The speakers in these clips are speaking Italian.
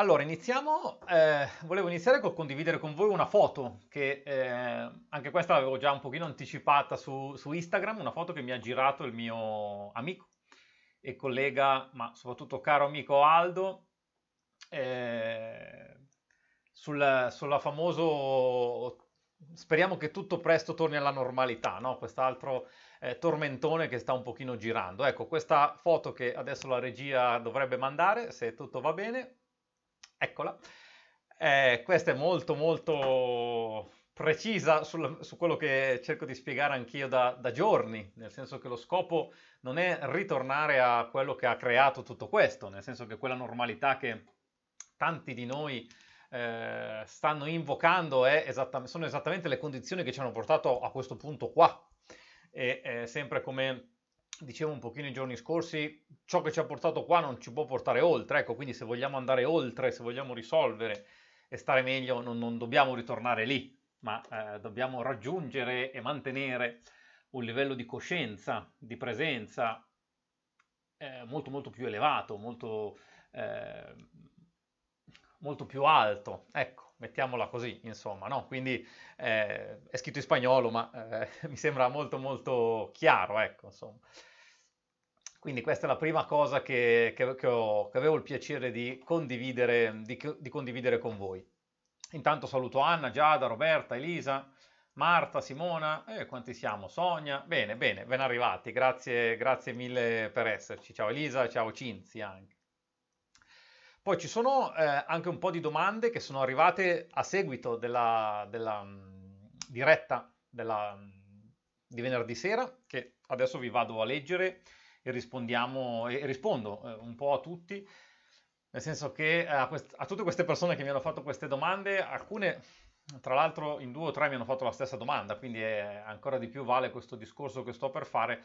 Allora, iniziamo. Eh, volevo iniziare col condividere con voi una foto che eh, anche questa l'avevo già un pochino anticipata su, su, Instagram, una foto che mi ha girato il mio amico e collega, ma soprattutto caro amico Aldo, eh, sul, sulla famoso speriamo che tutto presto torni alla normalità, no? Quest'altro eh, tormentone che sta un pochino girando. Ecco, questa foto che adesso la regia dovrebbe mandare, se tutto va bene eccola. Eh, questa è molto molto precisa sul, su quello che cerco di spiegare anch'io da, da, giorni, nel senso che lo scopo non è ritornare a quello che ha creato tutto questo, nel senso che quella normalità che tanti di noi eh, stanno invocando esatta, sono esattamente le condizioni che ci hanno portato a questo punto qua. E eh, sempre come dicevo un pochino i giorni scorsi, ciò che ci ha portato qua non ci può portare oltre, ecco, quindi se vogliamo andare oltre, se vogliamo risolvere e stare meglio, non, non dobbiamo ritornare lì, ma eh, dobbiamo raggiungere e mantenere un livello di coscienza, di presenza eh, molto molto più elevato, molto, eh, molto più alto, ecco mettiamola così, insomma, no? Quindi eh, è scritto in spagnolo, ma eh, mi sembra molto molto chiaro, ecco, insomma. Quindi questa è la prima cosa che, che, che, ho, che avevo il piacere di condividere, di, di condividere, con voi. Intanto saluto Anna, Giada, Roberta, Elisa, Marta, Simona, eh, quanti siamo? Sonia, bene, bene, ben arrivati, grazie, grazie mille per esserci. Ciao Elisa, ciao Cinzi anche. Poi ci sono eh, anche un po' di domande che sono arrivate a seguito della, della mh, mm, diretta della, mh, mm, di venerdì sera, che adesso vi vado a leggere e, e rispondo eh, un po' a tutti, nel senso che a, quest- a tutte queste persone che mi hanno fatto queste domande, alcune tra l'altro in due o tre mi hanno fatto la stessa domanda, quindi è ancora di più vale questo discorso che sto per fare.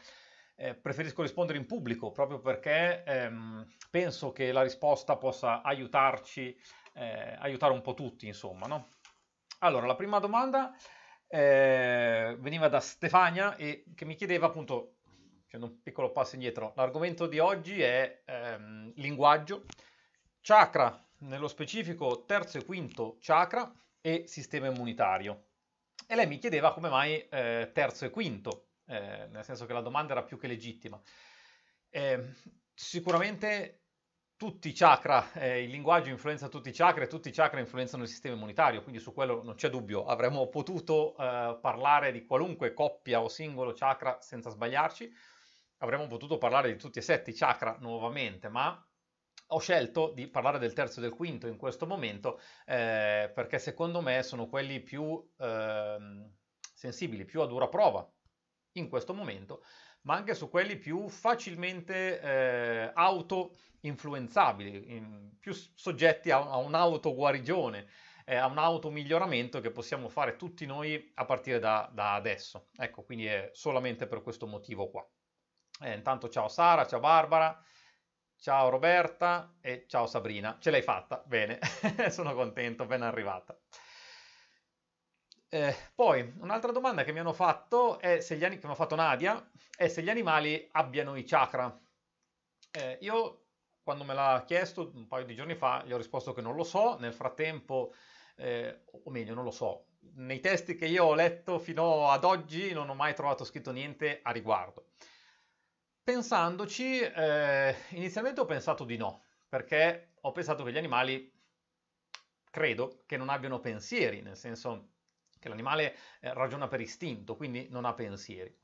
Eh, preferisco rispondere in pubblico proprio perché ehm, penso che la risposta possa aiutarci, eh, aiutare un po' tutti, insomma. No? Allora, la prima domanda eh, veniva da Stefania e che mi chiedeva appunto facendo un piccolo passo indietro, l'argomento di oggi è ehm, linguaggio, chakra, nello specifico terzo e quinto chakra e sistema immunitario. E lei mi chiedeva come mai eh, terzo e quinto, eh, nel senso che la domanda era più che legittima. Eh, sicuramente tutti i chakra, eh, il linguaggio influenza tutti i chakra e tutti i chakra influenzano il sistema immunitario, quindi su quello non c'è dubbio, avremmo potuto eh, parlare di qualunque coppia o singolo chakra senza sbagliarci, avremmo potuto parlare di tutti e sette i chakra nuovamente, ma ho scelto di parlare del terzo e del quinto in questo momento eh, perché secondo me sono quelli più eh, sensibili, più a dura prova in questo momento, ma anche su quelli più facilmente eh, auto-influenzabili, in, più soggetti a, a un'auto-guarigione, eh, a un automiglioramento che possiamo fare tutti noi a partire da, da adesso. Ecco, quindi è solamente per questo motivo qua. Eh, intanto ciao Sara, ciao Barbara, ciao Roberta e ciao Sabrina. Ce l'hai fatta, bene, sono contento, ben arrivata. Eh, poi un'altra domanda che mi hanno fatto è se gli, che mi ha fatto Nadia è se gli animali abbiano i chakra. Eh, io quando me l'ha chiesto un paio di giorni fa gli ho risposto che non lo so, nel frattempo, eh, o meglio non lo so, nei testi che io ho letto fino ad oggi non ho mai trovato scritto niente a riguardo. Pensandoci, eh, inizialmente ho pensato di no, perché ho pensato che gli animali, credo, che non abbiano pensieri, nel senso che l'animale eh, ragiona per istinto, quindi non ha pensieri.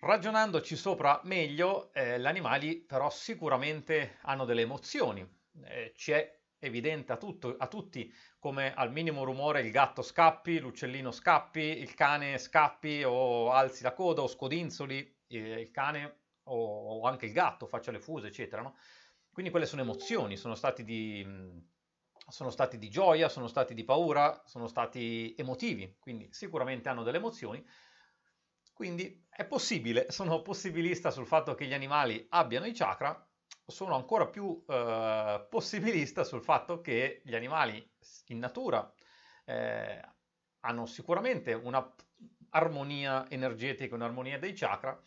Ragionandoci sopra meglio, eh, gli animali però sicuramente hanno delle emozioni, eh, ci è evidente a, tutto, a tutti come al minimo rumore il gatto scappi, l'uccellino scappi, il cane scappi o alzi la coda o scodinzoli eh, il cane o, o anche il gatto, faccia le fuse, eccetera. No? Quindi quelle sono emozioni, sono stati, di, mm, sono stati di gioia, sono stati di paura, sono stati emotivi, quindi sicuramente hanno delle emozioni. Quindi è possibile, sono possibilista sul fatto che gli animali abbiano i chakra, sono ancora più eh, possibilista sul fatto che gli animali in natura eh, hanno sicuramente un'armonia energetica, un'armonia dei chakra,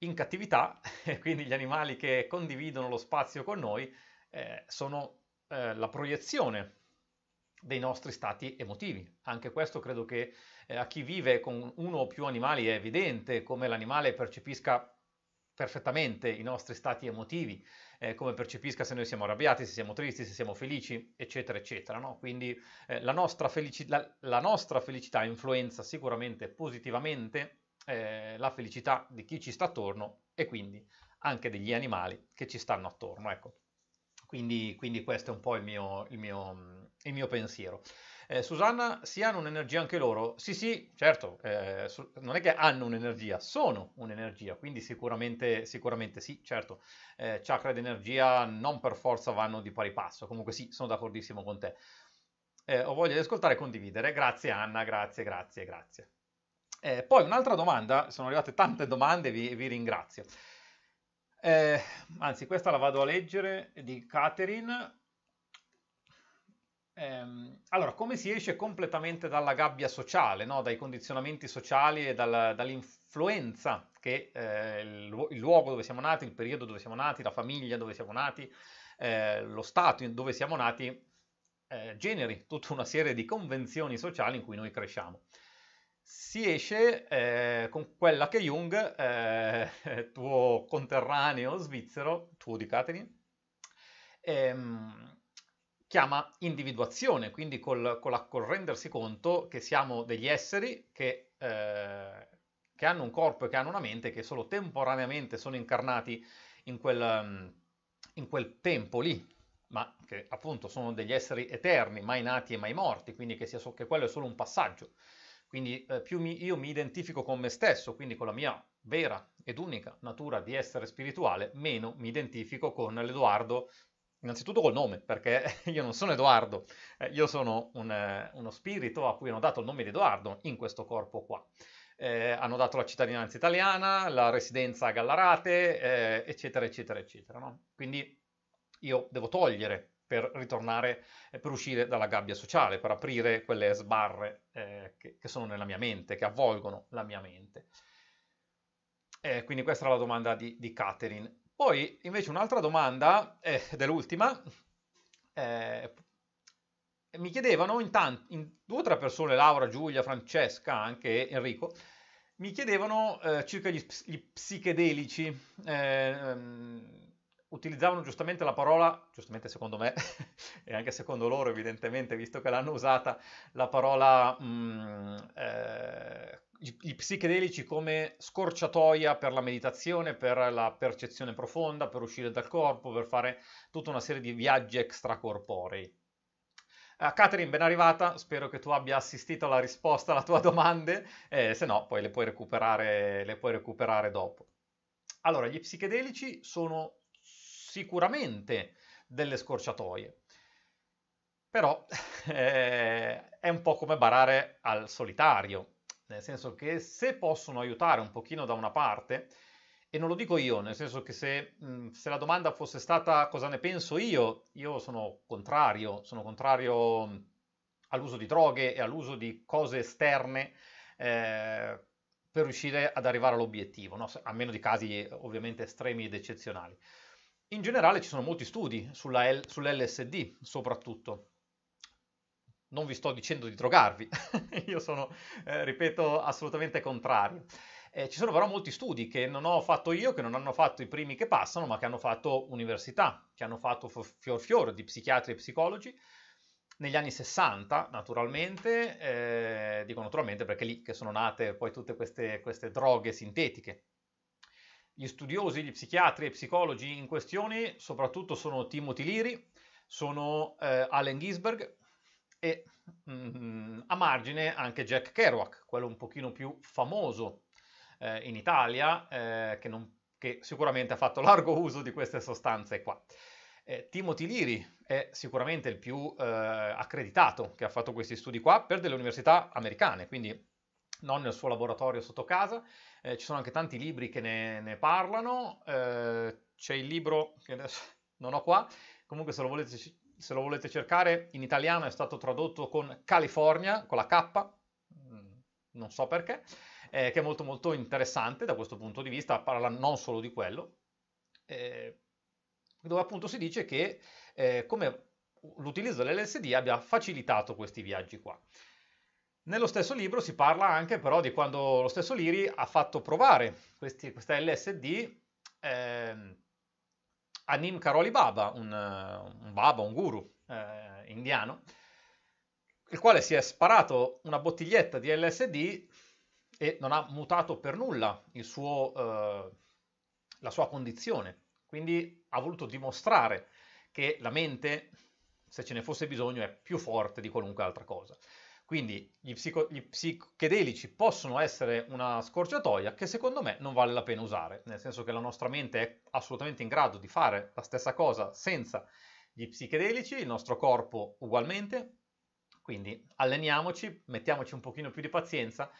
in cattività, quindi gli animali che condividono lo spazio con noi eh, sono eh, la proiezione dei nostri stati emotivi. Anche questo credo che eh, a chi vive con uno o più animali è evidente come l'animale percepisca perfettamente i nostri stati emotivi, eh, come percepisca se noi siamo arrabbiati, se siamo tristi, se siamo felici, eccetera, eccetera. No? Quindi eh, la, nostra felici- la, la nostra felicità influenza sicuramente positivamente eh, la felicità di chi ci sta attorno e quindi anche degli animali che ci stanno attorno. Ecco. Quindi, quindi, questo è un po' il mio, il mio, il mio pensiero. Eh, Susanna, si hanno un'energia anche loro? Sì, sì, certo, eh, su- non è che hanno un'energia, sono un'energia, quindi sicuramente, sicuramente sì, certo, eh, chakra ed energia non per forza vanno di pari passo, comunque sì, sono d'accordissimo con te. Eh, ho voglia di ascoltare e condividere, grazie Anna, grazie, grazie, grazie. Eh, poi un'altra domanda, sono arrivate tante domande, vi, vi ringrazio. Eh, anzi, questa la vado a leggere di Catherine. Eh, allora, come si esce completamente dalla gabbia sociale, no? dai condizionamenti sociali e dal, dall'influenza che eh, il, il, luogo dove siamo nati, il periodo dove siamo nati, la famiglia dove siamo nati, eh, lo stato dove siamo nati, eh, generi tutta una serie di convenzioni sociali in cui noi cresciamo si esce eh, con quella che Jung, eh, tuo conterraneo svizzero, tuo di Catherine, ehm, chiama individuazione, quindi col, col, col, rendersi conto che siamo degli esseri che, eh, che, hanno un corpo e che hanno una mente, che solo temporaneamente sono incarnati in quel, in quel tempo lì, ma che appunto sono degli esseri eterni, mai nati e mai morti, quindi che, sia, che quello è solo un passaggio. Quindi eh, più mi, io mi identifico con me stesso, quindi con la mia vera ed unica natura di essere spirituale, meno mi identifico con l'Edoardo, innanzitutto col nome, perché io non sono Edoardo, eh, io sono un, eh, uno spirito a cui hanno dato il nome di Edoardo in questo corpo qua. Eh, hanno dato la cittadinanza italiana, la residenza a Gallarate, eh, eccetera, eccetera, eccetera. No? Quindi io devo togliere per ritornare, eh, per uscire dalla gabbia sociale, per aprire quelle sbarre eh, che, che, sono nella mia mente, che avvolgono la mia mente. Eh, quindi questa era la domanda di, di Catherine. Poi invece un'altra domanda, eh, ed è l'ultima, eh, mi chiedevano in, tanti, in due o tre persone, Laura, Giulia, Francesca, anche Enrico, mi chiedevano eh, circa gli, gli psichedelici. Ehm, utilizzavano giustamente la parola, giustamente secondo me, e anche secondo loro evidentemente, visto che l'hanno usata, la parola mh, mm, eh, i, i, psichedelici come scorciatoia per la meditazione, per la percezione profonda, per uscire dal corpo, per fare tutta una serie di viaggi extracorporei. Uh, Catherine, ben arrivata, spero che tu abbia assistito alla risposta alla tua domanda, eh, se no poi le puoi recuperare, le puoi recuperare dopo. Allora, gli psichedelici sono sicuramente delle scorciatoie. Però eh, è un po' come barare al solitario, nel senso che se possono aiutare un pochino da una parte, e non lo dico io, nel senso che se, mm, se, la domanda fosse stata cosa ne penso io, io sono contrario, sono contrario mm, all'uso di droghe e all'uso di cose esterne eh, per riuscire ad arrivare all'obiettivo, no? a meno di casi ovviamente estremi ed eccezionali. In generale ci sono molti studi L, sull'LSD soprattutto. Non vi sto dicendo di drogarvi, io sono, eh, ripeto, assolutamente contrario. Eh, ci sono però molti studi che non ho fatto io, che non hanno fatto i primi che passano, ma che hanno fatto università, che hanno fatto fior fior di psichiatri e psicologi negli anni 60, naturalmente, eh, dico naturalmente perché lì che sono nate poi tutte queste, queste droghe sintetiche, gli studiosi, gli psichiatri e psicologi in questione soprattutto sono Timothy Leary, sono eh, Allen Ginsberg e mm, a margine anche Jack Kerouac, quello un pochino più famoso eh, in Italia, eh, che, non, che, sicuramente ha fatto largo uso di queste sostanze qua. Eh, Timothy Leary è sicuramente il più eh, accreditato che ha fatto questi studi qua per delle università americane, quindi non nel suo laboratorio sotto casa. Eh, ci sono anche tanti libri che ne, ne parlano. Eh, c'è il libro che adesso non ho qua, comunque se lo, volete, se lo volete cercare in italiano è stato tradotto con California, con la K, mm, non so perché, eh, che è molto molto interessante da questo punto di vista, parla non solo di quello, eh, dove appunto si dice che eh, come l'utilizzo dell'LSD abbia facilitato questi viaggi qua. Nello stesso libro si parla anche però di quando lo stesso Liri ha fatto provare questi, questa LSD eh, a Nim Karoli Baba, un, un baba, un guru eh, indiano, il quale si è sparato una bottiglietta di LSD e non ha mutato per nulla suo, eh, la sua condizione. Quindi ha voluto dimostrare che la mente, se ce ne fosse bisogno, è più forte di qualunque altra cosa. Quindi gli, psico- gli, psichedelici possono essere una scorciatoia che secondo me non vale la pena usare, nel senso che la nostra mente è assolutamente in grado di fare la stessa cosa senza gli psichedelici, il nostro corpo ugualmente, quindi alleniamoci, mettiamoci un pochino più di pazienza,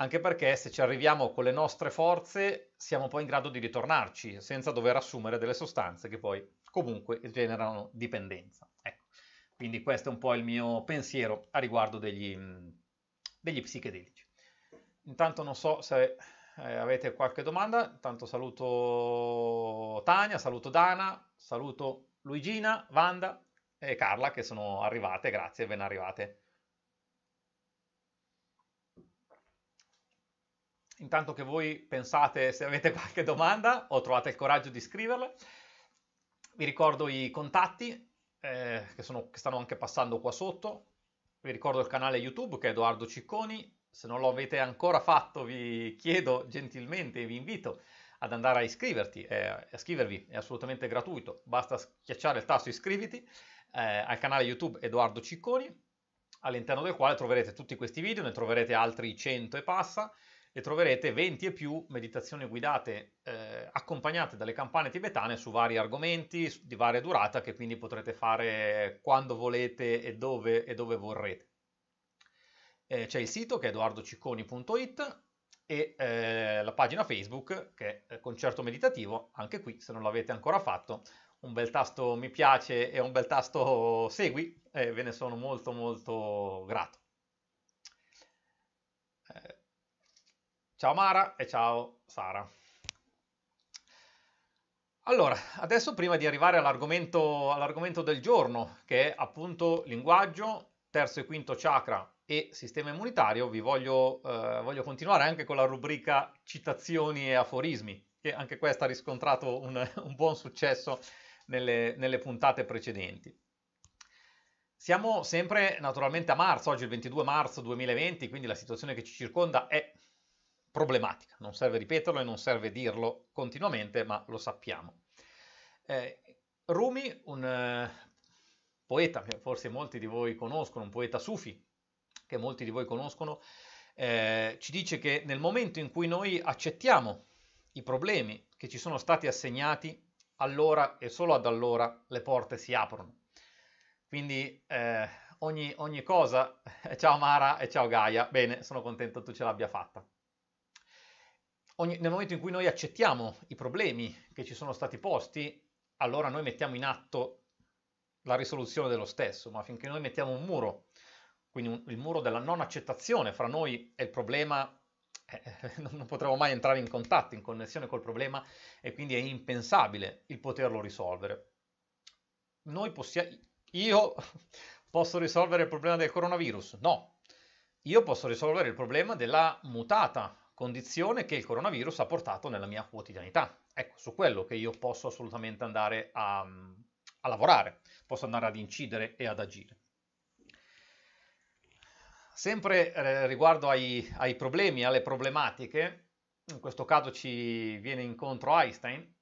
anche perché se ci arriviamo con le nostre forze siamo poi in grado di ritornarci senza dover assumere delle sostanze che poi comunque generano dipendenza. Ecco. Quindi questo è un po' il mio pensiero a riguardo degli, mm, degli psichedelici. Intanto non so se eh, avete qualche domanda, intanto saluto Tania, saluto Dana, saluto Luigina, Wanda e Carla che sono arrivate, grazie, ben arrivate. Intanto che voi pensate se avete qualche domanda o trovate il coraggio di scriverla, vi ricordo i contatti eh, che, sono, che stanno anche passando qua sotto. Vi ricordo il canale YouTube che è Edoardo Cicconi. Se non lo avete ancora fatto, vi chiedo gentilmente, vi invito ad andare a iscriverti, eh, a iscrivervi, è assolutamente gratuito, basta schiacciare il tasto iscriviti eh, al canale YouTube Edoardo Cicconi, all'interno del quale troverete tutti questi video, ne troverete altri 100 e passa, e troverete 20 e più meditazioni guidate eh, accompagnate dalle campane tibetane su vari argomenti di varia durata che quindi potrete fare quando volete e dove, e dove vorrete. Eh, c'è il sito che è edoardocicconi.it e eh, la pagina Facebook che è eh, Concerto Meditativo, anche qui se non l'avete ancora fatto un bel tasto mi piace e un bel tasto segui, eh, ve ne sono molto molto grato. Ciao Mara e ciao Sara. Allora, adesso prima di arrivare all'argomento, all'argomento del giorno, che è appunto linguaggio, terzo e quinto chakra e sistema immunitario, vi voglio, eh, voglio continuare anche con la rubrica citazioni e aforismi, che anche questa ha riscontrato un, un buon successo nelle, nelle puntate precedenti. Siamo sempre naturalmente a marzo, oggi è il 22 marzo 2020, quindi la situazione che ci circonda è problematica. Non serve ripeterlo e non serve dirlo continuamente, ma lo sappiamo. Eh, Rumi, un eh, poeta che forse molti di voi conoscono, un poeta sufi che molti di voi conoscono, eh, ci dice che nel momento in cui noi accettiamo i problemi che ci sono stati assegnati, allora e solo ad allora le porte si aprono. Quindi eh, ogni, ogni cosa, eh, ciao Mara e ciao Gaia, bene, sono contento tu ce l'abbia fatta ogni, nel momento in cui noi accettiamo i problemi che ci sono stati posti, allora noi mettiamo in atto la risoluzione dello stesso, ma finché noi mettiamo un muro, quindi un, il muro della non accettazione fra noi e il problema, eh, non potremo mai entrare in contatto, in connessione col problema e quindi è impensabile il poterlo risolvere. Noi possiamo, io posso risolvere il problema del coronavirus? No, io posso risolvere il problema della mutata condizione che il coronavirus ha portato nella mia quotidianità. Ecco, su quello che io posso assolutamente andare a, a lavorare, posso andare ad incidere e ad agire. Sempre eh, riguardo ai, ai problemi, alle problematiche, in questo caso ci viene incontro Einstein,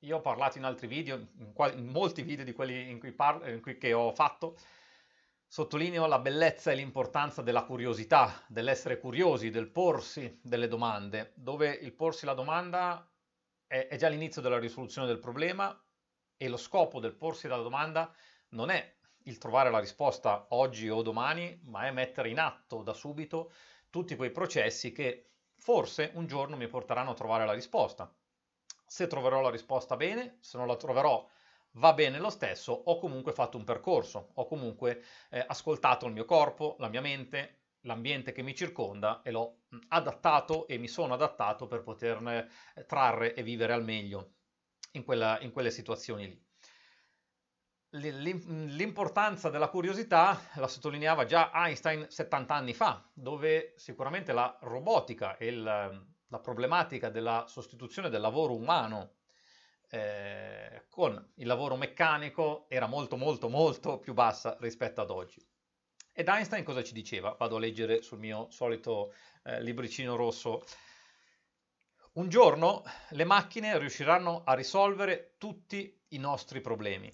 io ho parlato in altri video, in, quali, in molti video di quelli in cui, parlo, in cui ho fatto, Sottolineo la bellezza e l'importanza della curiosità, dell'essere curiosi, del porsi delle domande, dove il porsi la domanda è, è già l'inizio della risoluzione del problema e lo scopo del porsi la domanda non è il trovare la risposta oggi o domani, ma è mettere in atto da subito tutti quei processi che forse un giorno mi porteranno a trovare la risposta. Se troverò la risposta bene, se non la troverò va bene lo stesso, ho comunque fatto un percorso, ho comunque eh, ascoltato il mio corpo, la mia mente, l'ambiente che mi circonda e l'ho mm, adattato e mi sono adattato per poterne eh, trarre e vivere al meglio in, quella, in quelle situazioni lì. L'importanza della curiosità la sottolineava già Einstein 70 anni fa, dove sicuramente la robotica e la, la problematica della sostituzione del lavoro umano eh, con il lavoro meccanico era molto molto molto più bassa rispetto ad oggi. Ed Einstein cosa ci diceva? Vado a leggere sul mio solito eh, libricino rosso. Un giorno le macchine riusciranno a risolvere tutti i nostri problemi,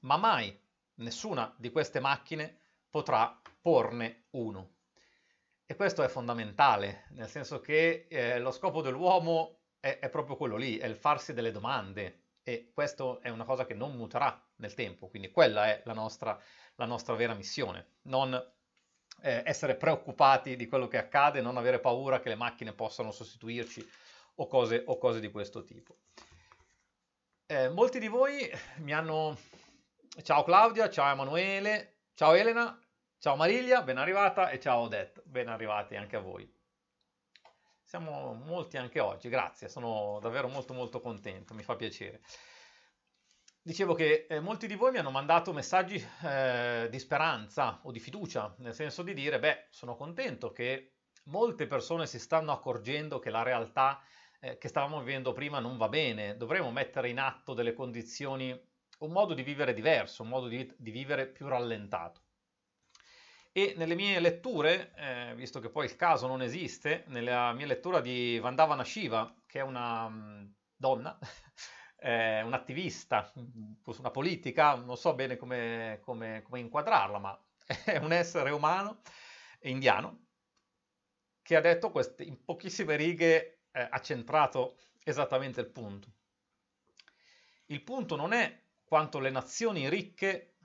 ma mai nessuna di queste macchine potrà porne uno. E questo è fondamentale, nel senso che eh, lo scopo dell'uomo è, è proprio quello lì, è il farsi delle domande e questo è una cosa che non muterà nel tempo, quindi quella è la nostra, la nostra vera missione, non eh, essere preoccupati di quello che accade, non avere paura che le macchine possano sostituirci o cose, o cose di questo tipo. Eh, molti di voi mi hanno... Ciao Claudia, ciao Emanuele, ciao Elena, ciao Mariglia, ben arrivata e ciao Odette, ben arrivati anche a voi. Siamo molti anche oggi, grazie, sono davvero molto molto contento, mi fa piacere. Dicevo che eh, molti di voi mi hanno mandato messaggi eh, di speranza o di fiducia, nel senso di dire, beh, sono contento che molte persone si stanno accorgendo che la realtà eh, che stavamo vivendo prima non va bene, dovremmo mettere in atto delle condizioni, un modo di vivere diverso, un modo di, di vivere più rallentato e nelle mie letture, eh, visto che poi il caso non esiste, nella mia lettura di Vandavana Shiva, che è una mh, mm, donna, eh, un'attivista, mm, una politica, non so bene come, come, come inquadrarla, ma è un essere umano indiano che ha detto queste, in pochissime righe eh, ha centrato esattamente il punto. Il punto non è quanto le nazioni ricche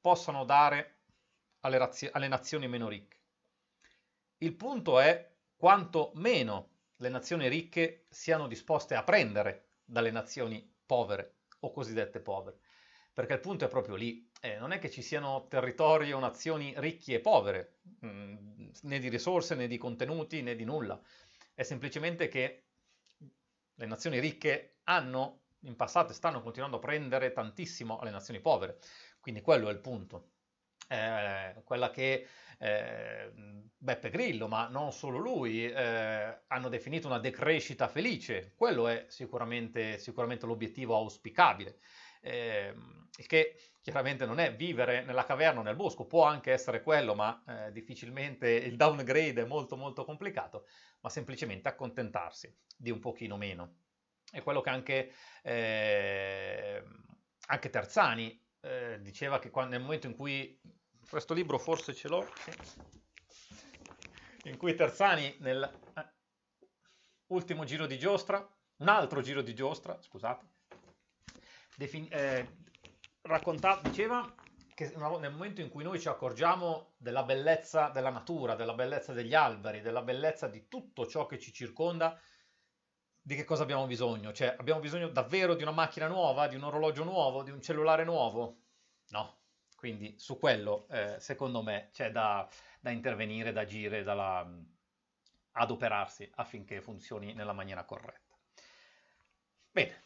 possano dare alle, razio- alle nazioni meno ricche. Il punto è quanto meno le nazioni ricche siano disposte a prendere dalle nazioni povere o cosiddette povere, perché il punto è proprio lì. Eh, non è che ci siano territori o nazioni ricchi e povere, mh, mm, né di risorse, né di contenuti, né di nulla. È semplicemente che le nazioni ricche hanno in passato e stanno continuando a prendere tantissimo alle nazioni povere. Quindi quello è il punto. Eh, quella che eh, Beppe Grillo, ma non solo lui, eh, hanno definito una decrescita felice. Quello è sicuramente, sicuramente l'obiettivo auspicabile, ehm, il che chiaramente non è vivere nella caverna o nel bosco, può anche essere quello, ma eh, difficilmente il downgrade è molto molto complicato, ma semplicemente accontentarsi di un pochino meno. È quello che anche, ehm, anche Terzani eh, diceva che quando, nel momento in cui questo libro forse ce l'ho, in cui Terzani nel eh, ultimo giro di giostra, un altro giro di giostra, scusate, defin- eh, racconta- diceva che nel momento in cui noi ci accorgiamo della bellezza della natura, della bellezza degli alberi, della bellezza di tutto ciò che ci circonda, di che cosa abbiamo bisogno? Cioè, abbiamo bisogno davvero di una macchina nuova, di un orologio nuovo, di un cellulare nuovo? No, quindi su quello, eh, secondo me, c'è da, da, intervenire, da agire, da mm, adoperarsi affinché funzioni nella maniera corretta. Bene,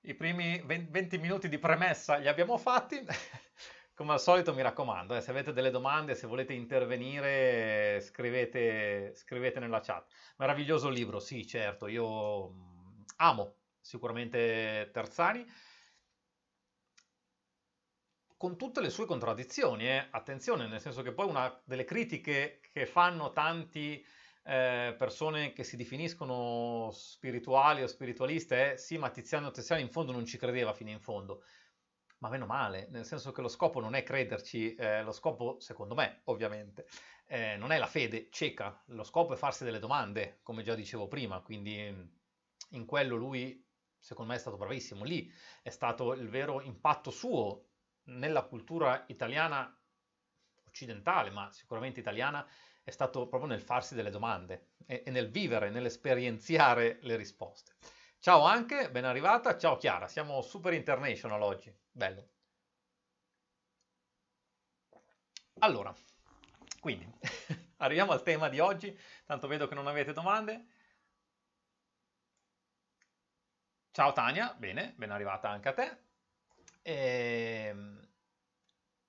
i primi 20 minuti di premessa li abbiamo fatti. Come al solito mi raccomando, eh, se avete delle domande, se volete intervenire, scrivete, scrivete nella chat. Meraviglioso libro, sì, certo, io mm, amo sicuramente Terzani con tutte le sue contraddizioni, eh? attenzione, nel senso che poi una delle critiche che fanno tanti eh, persone che si definiscono spirituali o spiritualiste è sì, ma Tiziano Tessiano in fondo non ci credeva fino in fondo. Ma meno male, nel senso che lo scopo non è crederci, eh, lo scopo, secondo me, ovviamente, eh, non è la fede cieca, lo scopo è farsi delle domande, come già dicevo prima, quindi in quello lui, secondo me, è stato bravissimo, lì è stato il vero impatto suo nella cultura italiana occidentale, ma sicuramente italiana, è stato proprio nel farsi delle domande e, e nel vivere, nell'esperienziare le risposte. Ciao anche, ben arrivata, ciao Chiara, siamo super international oggi, bello. Allora, quindi arriviamo al tema di oggi, tanto vedo che non avete domande. Ciao Tania, bene, ben arrivata anche a te. E, ehm,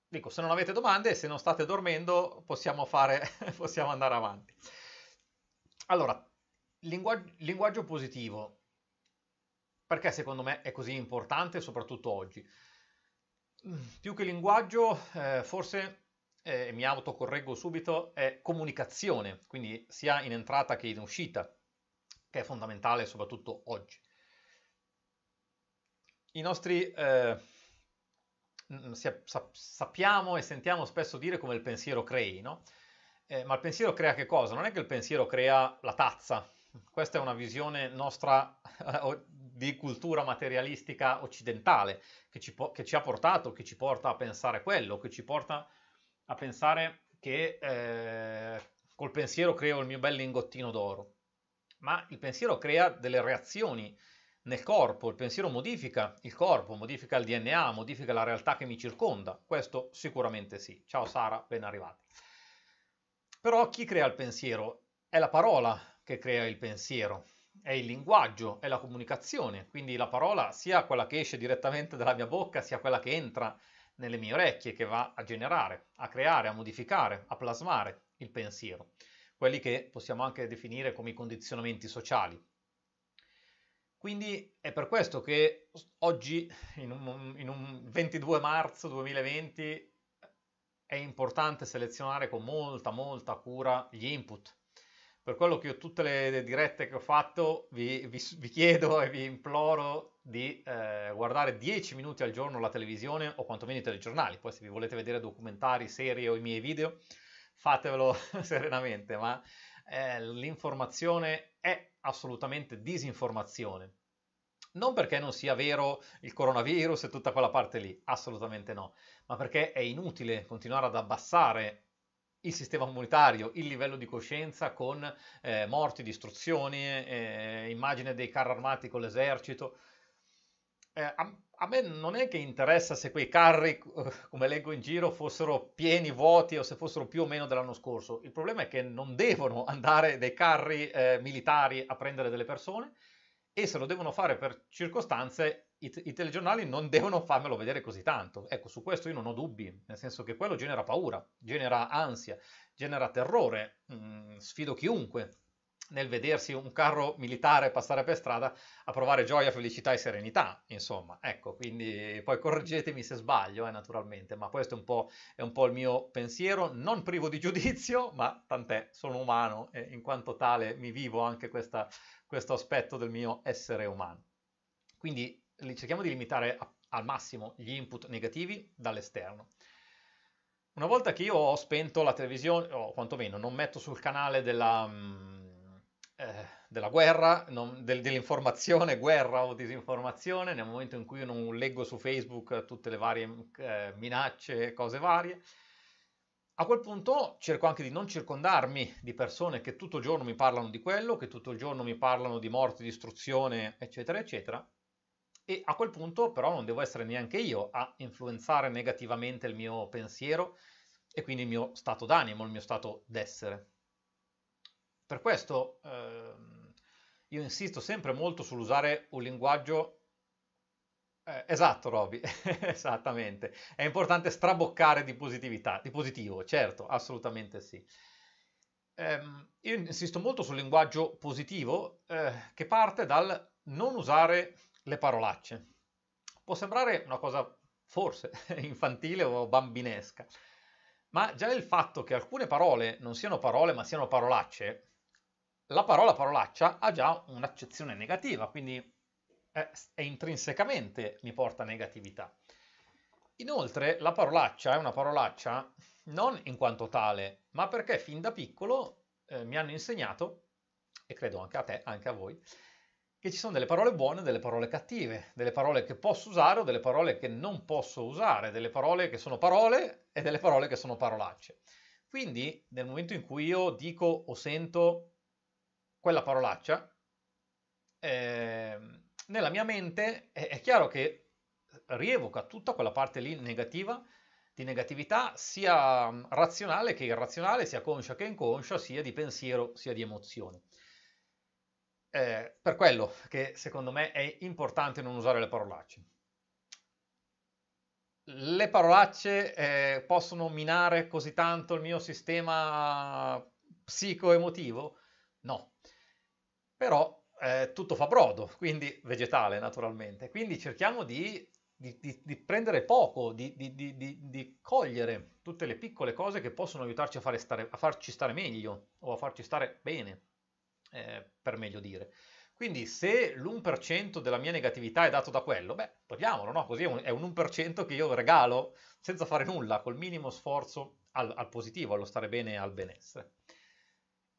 dico, se non avete domande, se non state dormendo, possiamo, fare, possiamo andare avanti. Allora, linguaggio, linguaggio positivo. Perché secondo me è così importante, soprattutto oggi? Mm, più che linguaggio, eh, forse, eh, e eh, mi autocorreggo subito, è comunicazione, quindi sia in entrata che in uscita, che è fondamentale soprattutto oggi. I nostri eh, Mm, mm, sappiamo e sentiamo spesso dire come il pensiero crei, no? Eh, ma il pensiero crea che cosa? Non è che il pensiero crea la tazza. Questa è una visione nostra eh, di cultura materialistica occidentale che ci, po- che ci, ha portato, che ci porta a pensare quello, che ci porta a pensare che eh, col pensiero creo il mio bel lingottino d'oro. Ma il pensiero crea delle reazioni nel corpo, il pensiero modifica il corpo, modifica il DNA, modifica la realtà che mi circonda, questo sicuramente sì. Ciao Sara, ben arrivati. Però chi crea il pensiero? È la parola che crea il pensiero, è il linguaggio, è la comunicazione, quindi la parola sia quella che esce direttamente dalla mia bocca, sia quella che entra nelle mie orecchie, che va a generare, a creare, a modificare, a plasmare il pensiero quelli che possiamo anche definire come i condizionamenti sociali, quindi è per questo che oggi, in un, in un 22 marzo 2020, è importante selezionare con molta, molta cura gli input per quello che io tutte le dirette che ho fatto vi, vi, vi chiedo e vi imploro di eh, guardare 10 minuti al giorno la televisione o quantomeno i telegiornali, poi se vi volete vedere documentari, serie o i miei video fatevelo serenamente, ma eh, l'informazione è assolutamente disinformazione. Non perché non sia vero il coronavirus e tutta quella parte lì, assolutamente no, ma perché è inutile continuare ad abbassare il sistema immunitario, il livello di coscienza con eh, morti, distruzioni, eh, immagine dei carri armati con l'esercito. Eh, a me non è che interessa se quei carri, eh, come leggo in giro, fossero pieni, vuoti o se fossero più o meno dell'anno scorso. Il problema è che non devono andare dei carri eh, militari a prendere delle persone e se lo devono fare per circostanze, i, i, telegiornali non devono farmelo vedere così tanto. Ecco, su questo io non ho dubbi, nel senso che quello genera paura, genera ansia, genera terrore. Mm, sfido chiunque nel vedersi un carro militare passare per strada a provare gioia, felicità e serenità, insomma, ecco, quindi poi correggetemi se sbaglio, eh, naturalmente, ma questo è un, po', è un po' il mio pensiero, non privo di giudizio, ma tant'è, sono umano e in quanto tale mi vivo anche questa, questo aspetto del mio essere umano. Quindi cerchiamo di limitare al massimo gli input negativi dall'esterno. Una volta che io ho spento la televisione, o quantomeno non metto sul canale della mm, eh, della guerra, non, del, dell'informazione, guerra o disinformazione, nel momento in cui io non leggo su Facebook tutte le varie eh, minacce, cose varie. A quel punto cerco anche di non circondarmi di persone che tutto il giorno mi parlano di quello, che tutto il giorno mi parlano di morte, distruzione, eccetera, eccetera. E a quel punto però non devo essere neanche io a influenzare negativamente il mio pensiero e quindi il mio stato d'animo, il mio stato d'essere. Per questo ehm, io insisto sempre molto sull'usare un linguaggio eh, esatto, Roby, esattamente. È importante straboccare di positività, di positivo, certo, assolutamente sì. Ehm, io insisto molto sul linguaggio positivo eh, che parte dal non usare le parolacce. Può sembrare una cosa forse infantile o bambinesca, ma già il fatto che alcune parole non siano parole ma siano parolacce la parola parolaccia ha già un'accezione negativa, quindi è, è intrinsecamente mi porta a negatività. Inoltre la parolaccia è una parolaccia non in quanto tale, ma perché fin da piccolo eh, mi hanno insegnato, e credo anche a te, anche a voi, che ci sono delle parole buone e delle parole cattive, delle parole che posso usare o delle parole che non posso usare, delle parole che sono parole e delle parole che sono parolacce. Quindi nel momento in cui io dico o sento quella parolaccia, eh, nella mia mente è, è chiaro che rievoca tutta quella parte lì negativa, di negatività, sia mm, razionale che irrazionale, sia conscia che inconscia, sia di pensiero, sia di emozioni. Eh, per quello che secondo me è importante non usare le parolacce. Le parolacce eh, possono minare così tanto il mio sistema psico-emotivo? No, però eh, tutto fa brodo, quindi vegetale naturalmente. Quindi cerchiamo di, di, di, di prendere poco, di, cogliere tutte le piccole cose che possono aiutarci a, stare, a farci stare meglio o a farci stare bene, eh, per meglio dire. Quindi se l'1% della mia negatività è dato da quello, beh, togliamolo, no? Così è un, è un 1% che io regalo senza fare nulla, col minimo sforzo al, al positivo, allo stare bene e al benessere.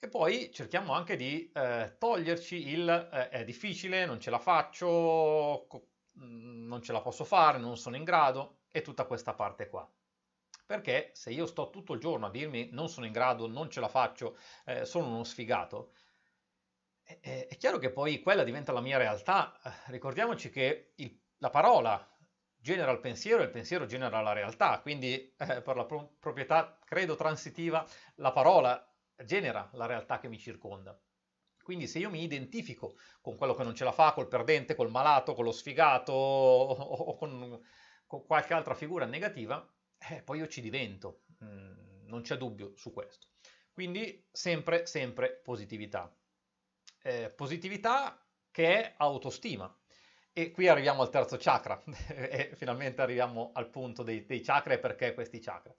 E poi cerchiamo anche di eh, toglierci il eh, è difficile, non ce la faccio, co- mm, non ce la posso fare, non sono in grado e tutta questa parte qua. Perché se io sto tutto il giorno a dirmi non sono in grado, non ce la faccio, eh, sono uno sfigato, è, è, chiaro che poi quella diventa la mia realtà. Eh, ricordiamoci che il, la parola genera il pensiero e il pensiero genera la realtà, quindi eh, per la pro- proprietà credo transitiva la parola genera la realtà che mi circonda. Quindi se io mi identifico con quello che non ce la fa, col perdente, col malato, con lo sfigato o con, con qualche altra figura negativa, eh, poi io ci divento, mm, non c'è dubbio su questo. Quindi sempre, sempre positività. Eh, positività che è autostima. E qui arriviamo al terzo chakra, e finalmente arriviamo al punto dei, dei chakra e perché questi chakra.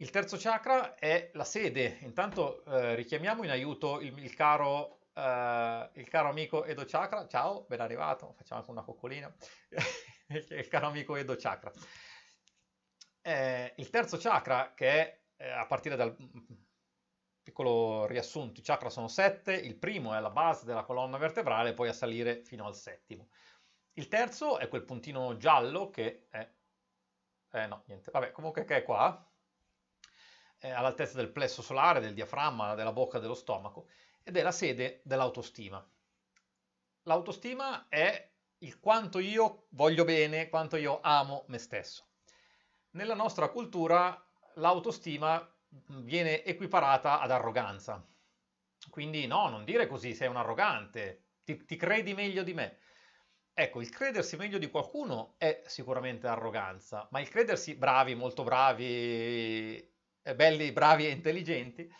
Il terzo chakra è la sede. Intanto eh, richiamiamo in aiuto il, il, caro, eh, il, caro, amico Edo Chakra. Ciao, ben arrivato. Facciamo anche una coccolina. il, caro amico Edo Chakra. Eh, il terzo chakra, che è eh, a partire dal mm, piccolo riassunto, i chakra sono sette, il primo è la base della colonna vertebrale, poi a salire fino al settimo. Il terzo è quel puntino giallo che è... Eh no, niente, vabbè, comunque che è qua, eh, all'altezza del plesso solare, del diaframma, della bocca, dello stomaco, ed è la sede dell'autostima. L'autostima è il quanto io voglio bene, quanto io amo me stesso. Nella nostra cultura l'autostima mm, viene equiparata ad arroganza. Quindi no, non dire così, sei un arrogante, ti, ti credi meglio di me. Ecco, il credersi meglio di qualcuno è sicuramente arroganza, ma il credersi bravi, molto bravi, eh, belli, bravi e intelligenti,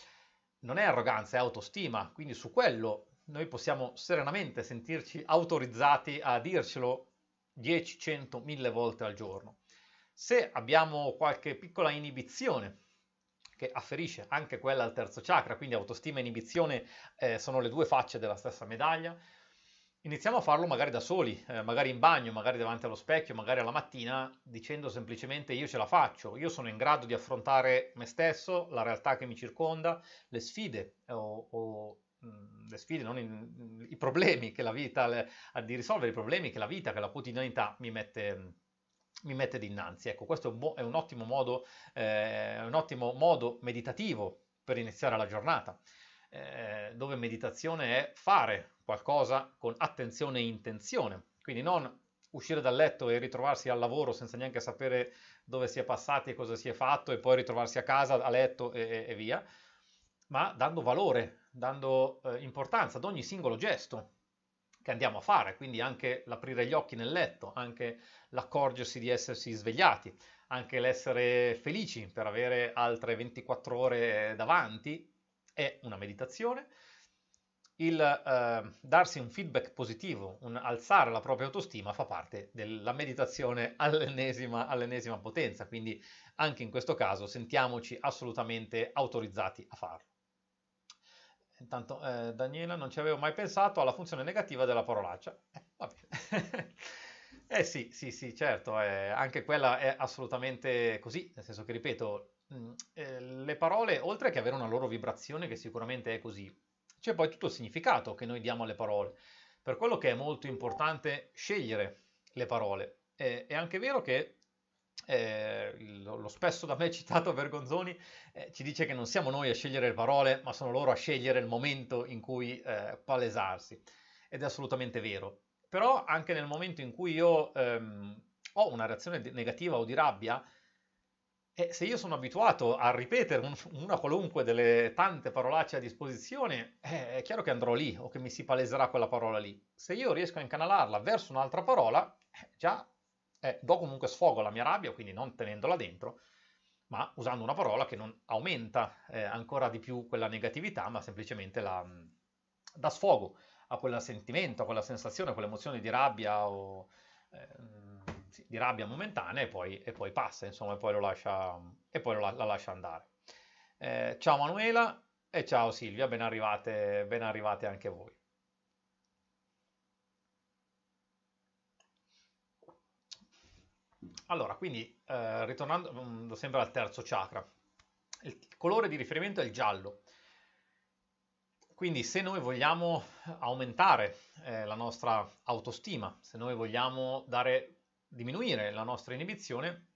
non è arroganza, è autostima, quindi su quello noi possiamo serenamente sentirci autorizzati a dircelo 10, 100, 1000 volte al giorno. Se abbiamo qualche piccola inibizione che afferisce anche quella al terzo chakra, quindi autostima e inibizione eh, sono le due facce della stessa medaglia, Iniziamo a farlo magari da soli, eh, magari in bagno, magari davanti allo specchio, magari alla mattina, dicendo semplicemente io ce la faccio, io sono in grado di affrontare me stesso, la realtà che mi circonda, le sfide eh, o, o mh, mm, le sfide, non in, i problemi che la vita, le, di risolvere i problemi che la vita, che la quotidianità mi mette, mi mette dinanzi. Ecco, questo è un, è un, ottimo, modo, eh, un ottimo modo meditativo per iniziare la giornata eh, dove meditazione è fare qualcosa con attenzione e intenzione, quindi non uscire dal letto e ritrovarsi al lavoro senza neanche sapere dove si è passati e cosa si è fatto e poi ritrovarsi a casa, a letto e, e via, ma dando valore, dando eh, importanza ad ogni singolo gesto che andiamo a fare, quindi anche l'aprire gli occhi nel letto, anche l'accorgersi di essersi svegliati, anche l'essere felici per avere altre 24 ore davanti è una meditazione, il eh, darsi un feedback positivo, un alzare la propria autostima fa parte della meditazione all'ennesima, all'ennesima potenza, quindi anche in questo caso sentiamoci assolutamente autorizzati a farlo. Intanto eh, Daniela non ci avevo mai pensato alla funzione negativa della parolaccia. Eh, va bene. eh sì, sì, sì, certo, eh, anche quella è assolutamente così, nel senso che ripeto, Mm, eh, le parole, oltre che avere una loro vibrazione, che sicuramente è così, c'è poi tutto il significato che noi diamo alle parole. Per quello che è molto importante scegliere le parole. Eh, è anche vero che eh, lo, spesso da me citato Vergonzoni eh, ci dice che non siamo noi a scegliere le parole, ma sono loro a scegliere il momento in cui eh, palesarsi. Ed è assolutamente vero. Però anche nel momento in cui io ehm, ho una reazione negativa o di rabbia, e se io sono abituato a ripetere un, una qualunque delle tante parolacce a disposizione, eh, è chiaro che andrò lì o che mi si paleserà quella parola lì. Se io riesco a incanalarla verso un'altra parola, eh, già eh, do comunque sfogo alla mia rabbia, quindi non tenendola dentro, ma usando una parola che non aumenta eh, ancora di più quella negatività, ma semplicemente la, mm, dà sfogo a quel sentimento, a quella sensazione, a quell'emozione di rabbia o eh, sì, di rabbia momentanea e poi, e poi, passa, insomma, e poi, lo lascia, e poi lo la, lascia andare. Eh, ciao Manuela e ciao Silvia, ben arrivate, ben arrivate anche voi. Allora, quindi eh, ritornando mm, sempre al terzo chakra, il colore di riferimento è il giallo. Quindi se noi vogliamo aumentare eh, la nostra autostima, se noi vogliamo dare diminuire la nostra inibizione,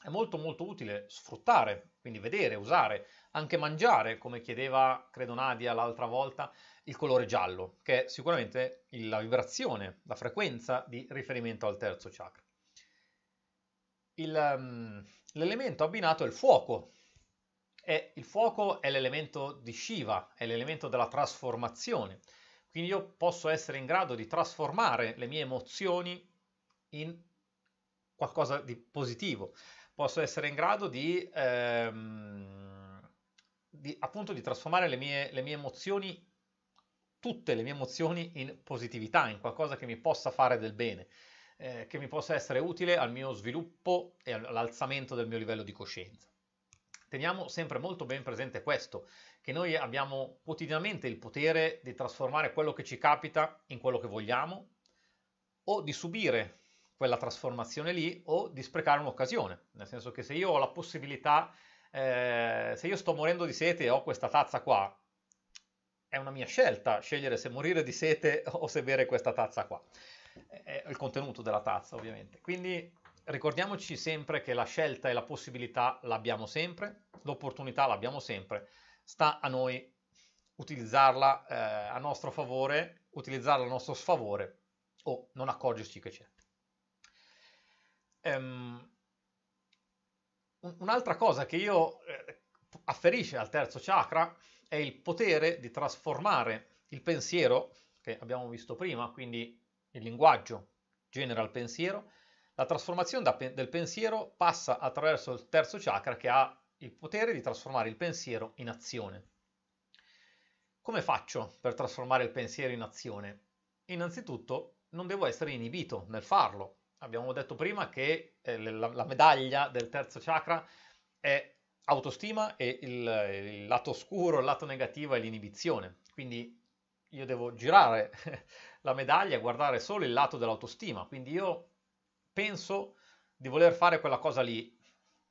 è molto molto utile sfruttare, quindi vedere, usare, anche mangiare, come chiedeva credo Nadia l'altra volta, il colore giallo, che è sicuramente la vibrazione, la frequenza di riferimento al terzo chakra. Il, um, l'elemento abbinato è il fuoco. E il fuoco è l'elemento di Shiva, è l'elemento della trasformazione. Quindi io posso essere in grado di trasformare le mie emozioni in qualcosa di positivo, posso essere in grado di, ehm, di appunto di trasformare le mie, le mie emozioni, tutte le mie emozioni in positività, in qualcosa che mi possa fare del bene, eh, che mi possa essere utile al mio sviluppo e all'alzamento del mio livello di coscienza. Teniamo sempre molto ben presente questo, che noi abbiamo quotidianamente il potere di trasformare quello che ci capita in quello che vogliamo o di subire quella trasformazione lì o di sprecare un'occasione, nel senso che se io ho la possibilità, eh, se io sto morendo di sete e ho questa tazza qua, è una mia scelta scegliere se morire di sete o se bere questa tazza qua, è il contenuto della tazza ovviamente. Quindi ricordiamoci sempre che la scelta e la possibilità l'abbiamo sempre, l'opportunità l'abbiamo sempre, sta a noi utilizzarla eh, a nostro favore, utilizzarla a nostro sfavore o non accorgerci che c'è. Um, un'altra cosa che io eh, afferisce al terzo chakra è il potere di trasformare il pensiero, che abbiamo visto prima, quindi il linguaggio genera il pensiero, la trasformazione pe- del pensiero passa attraverso il terzo chakra che ha il potere di trasformare il pensiero in azione. Come faccio per trasformare il pensiero in azione? Innanzitutto non devo essere inibito nel farlo, abbiamo detto prima che eh, la, la, medaglia del terzo chakra è autostima e il, il lato scuro, il lato negativo è l'inibizione. Quindi io devo girare la medaglia e guardare solo il lato dell'autostima. Quindi io penso di voler fare quella cosa lì.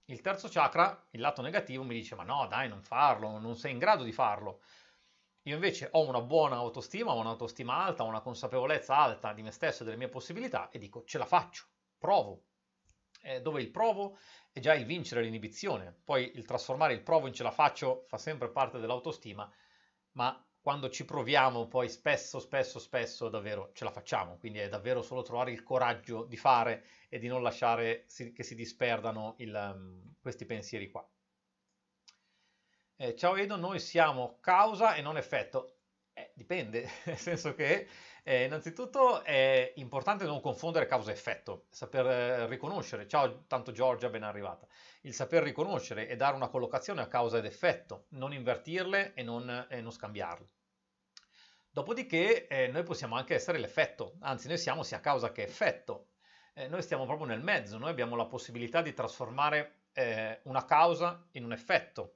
Il terzo chakra, il lato negativo, mi dice ma no dai non farlo, non sei in grado di farlo. Io invece ho una buona autostima, ho un'autostima alta, ho una consapevolezza alta di me stesso e delle mie possibilità e dico ce la faccio, provo. Eh, dove il provo è già il vincere l'inibizione, poi il trasformare il provo in ce la faccio fa sempre parte dell'autostima, ma quando ci proviamo poi spesso, spesso, spesso davvero ce la facciamo, quindi è davvero solo trovare il coraggio di fare e di non lasciare si, che si disperdano il, um, questi pensieri qua eh, ciao Edo, noi siamo causa e non effetto. Eh, dipende, nel senso che eh, innanzitutto è importante non confondere causa e effetto, saper eh, riconoscere, ciao tanto Giorgia, ben arrivata, il saper riconoscere e dare una collocazione a causa ed effetto, non invertirle e non, e eh, non scambiarle. Dopodiché eh, noi possiamo anche essere l'effetto, anzi noi siamo sia causa che effetto. Eh, noi stiamo proprio nel mezzo, noi abbiamo la possibilità di trasformare eh, una causa in un effetto,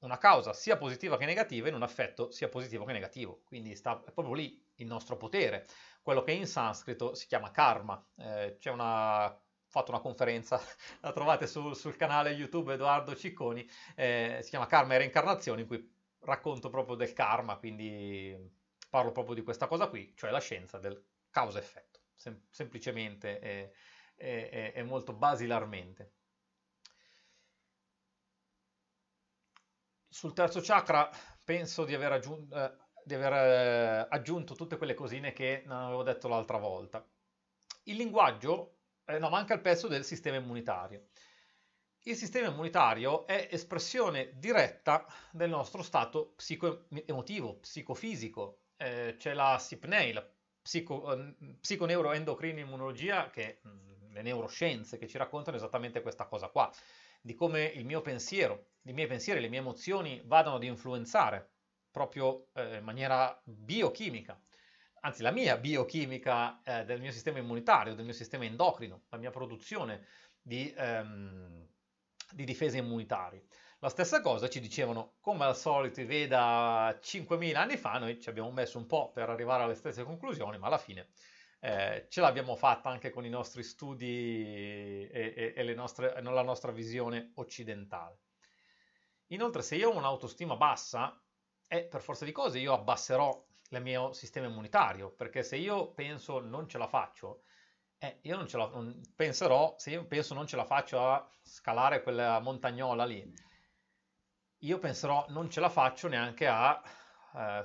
una causa sia positiva che negativa in un affetto sia positivo che negativo. Quindi sta, è proprio lì il nostro potere, quello che in sanscrito si chiama karma. Eh, c'è una fatto una conferenza, la trovate su, sul canale YouTube Edoardo Cicconi, eh, si chiama Karma e Reincarnazione, in cui racconto proprio del karma, quindi parlo proprio di questa cosa qui, cioè la scienza del causa-effetto, sem- semplicemente e eh, molto basilarmente. Sul terzo chakra penso di aver, aggiun- eh, di aver eh, aggiunto tutte quelle cosine che non avevo detto l'altra volta. Il linguaggio, eh, no, manca il pezzo del sistema immunitario. Il sistema immunitario è espressione diretta del nostro stato psicoemotivo, psicofisico. Eh, c'è la SIPNEI, la psico, eh, psiconeuroendocrina immunologia, che mh, mm, le neuroscienze che ci raccontano esattamente questa cosa qua di come il mio pensiero, i miei pensieri, le mie emozioni vadano ad influenzare proprio eh, in maniera biochimica, anzi la mia biochimica eh, del mio sistema immunitario, del mio sistema endocrino, la mia produzione di, ehm, di difese immunitarie. La stessa cosa ci dicevano, come al solito, veda 5.000 anni fa, noi ci abbiamo messo un po' per arrivare alle stesse conclusioni, ma alla fine eh, ce l'abbiamo fatta anche con i nostri studi e, e, e nostre, la nostra visione occidentale. Inoltre, se io ho un'autostima bassa, eh, per forza di cose io abbasserò il mio sistema immunitario, perché se io penso non ce la faccio, eh, io non ce la non, penserò, se io penso non ce la faccio a scalare quella montagnola lì, io penserò non ce la faccio neanche a eh,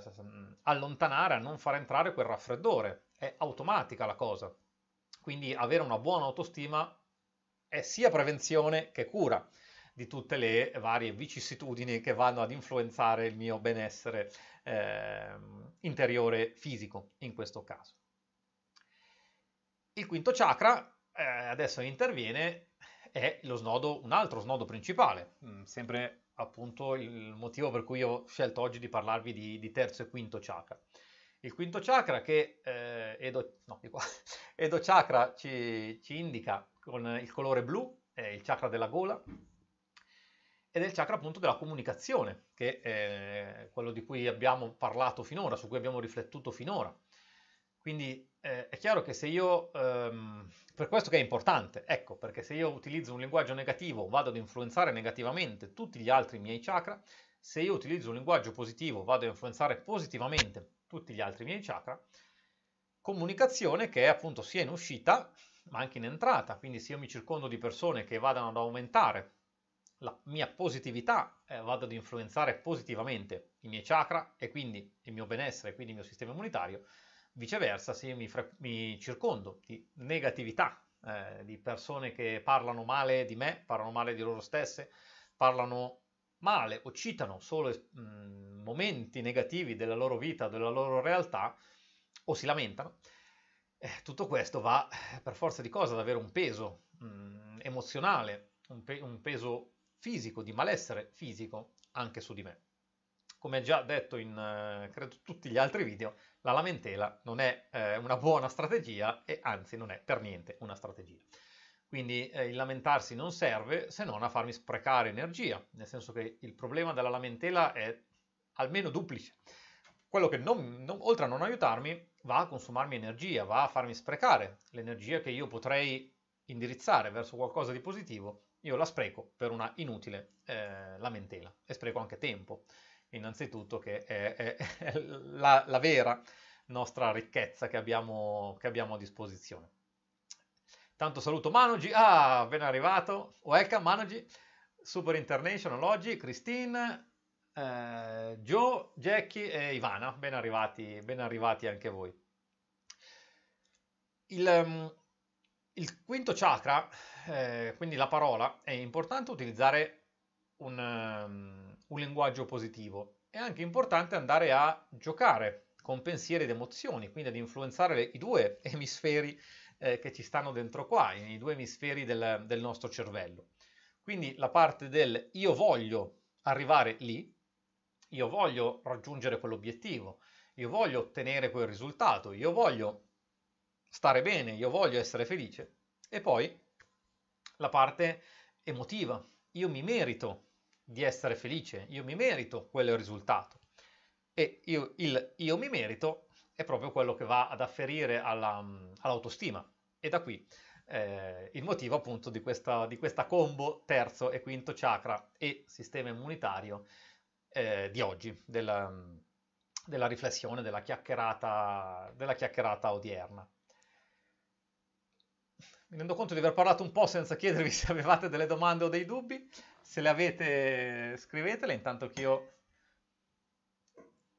allontanare, a non far entrare quel raffreddore, è automatica la cosa. Quindi avere una buona autostima è sia prevenzione che cura di tutte le varie vicissitudini che vanno ad influenzare il mio benessere eh, interiore fisico in questo caso. Il quinto chakra eh, adesso interviene è lo snodo, un altro snodo principale, mm, sempre appunto il motivo per cui ho scelto oggi di parlarvi di, di terzo e quinto chakra. Il quinto chakra che eh, Edo, no, Edo, Chakra ci, ci, indica con il colore blu, è il chakra della gola, ed è il chakra appunto della comunicazione, che è eh, quello di cui abbiamo parlato finora, su cui abbiamo riflettuto finora. Quindi eh, è chiaro che se io, ehm, per questo che è importante, ecco, perché se io utilizzo un linguaggio negativo vado ad influenzare negativamente tutti gli altri miei chakra, se io utilizzo un linguaggio positivo vado a influenzare positivamente tutti gli altri miei chakra, comunicazione che è appunto sia in uscita ma anche in entrata, quindi se io mi circondo di persone che vadano ad aumentare la mia positività, eh, vado ad influenzare positivamente i miei chakra e quindi il mio benessere, quindi il mio sistema immunitario, viceversa se io mi, fre- mi circondo di negatività, eh, di persone che parlano male di me, parlano male di loro stesse, parlano male o citano solo mh, mhmm, momenti negativi della loro vita, della loro realtà, o si lamentano, eh, tutto questo va eh, per forza di cosa ad avere un peso mh, mhmm, emozionale, un, pe- un peso fisico, di malessere fisico anche su di me. Come già detto in eh, credo tutti gli altri video, la lamentela non è eh, una buona strategia e anzi non è per niente una strategia. Quindi eh, il lamentarsi non serve se non a farmi sprecare energia, nel senso che il problema della lamentela è almeno duplice. Quello che non, non, oltre a non aiutarmi va a consumarmi energia, va a farmi sprecare l'energia che io potrei indirizzare verso qualcosa di positivo, io la spreco per una inutile eh, lamentela e spreco anche tempo, innanzitutto che è, è, è la, la, vera nostra ricchezza che abbiamo, che abbiamo a disposizione. Tanto saluto Manogi, ah, ben arrivato, welcome Manogi, Super International oggi, Christine, eh, Joe, Jackie e Ivana, ben arrivati, ben arrivati anche voi. Il, um, il quinto chakra, eh, quindi la parola, è importante utilizzare un, um, un linguaggio positivo, è anche importante andare a giocare con pensieri ed emozioni, quindi ad influenzare le, i due emisferi eh, che ci stanno dentro qua, nei due emisferi del, del nostro cervello. Quindi la parte del io voglio arrivare lì, io voglio raggiungere quell'obiettivo, io voglio ottenere quel risultato, io voglio stare bene, io voglio essere felice. E poi la parte emotiva, io mi merito di essere felice, io mi merito quel risultato. E io, il io mi merito è proprio quello che va ad afferire alla, mm, all'autostima. E da qui eh, il motivo appunto di questa, di questa, combo terzo e quinto chakra e sistema immunitario eh, di oggi, della, della riflessione, della chiacchierata, della chiacchierata odierna. Mi rendo conto di aver parlato un po' senza chiedervi se avevate delle domande o dei dubbi. Se le avete, scrivetele intanto che io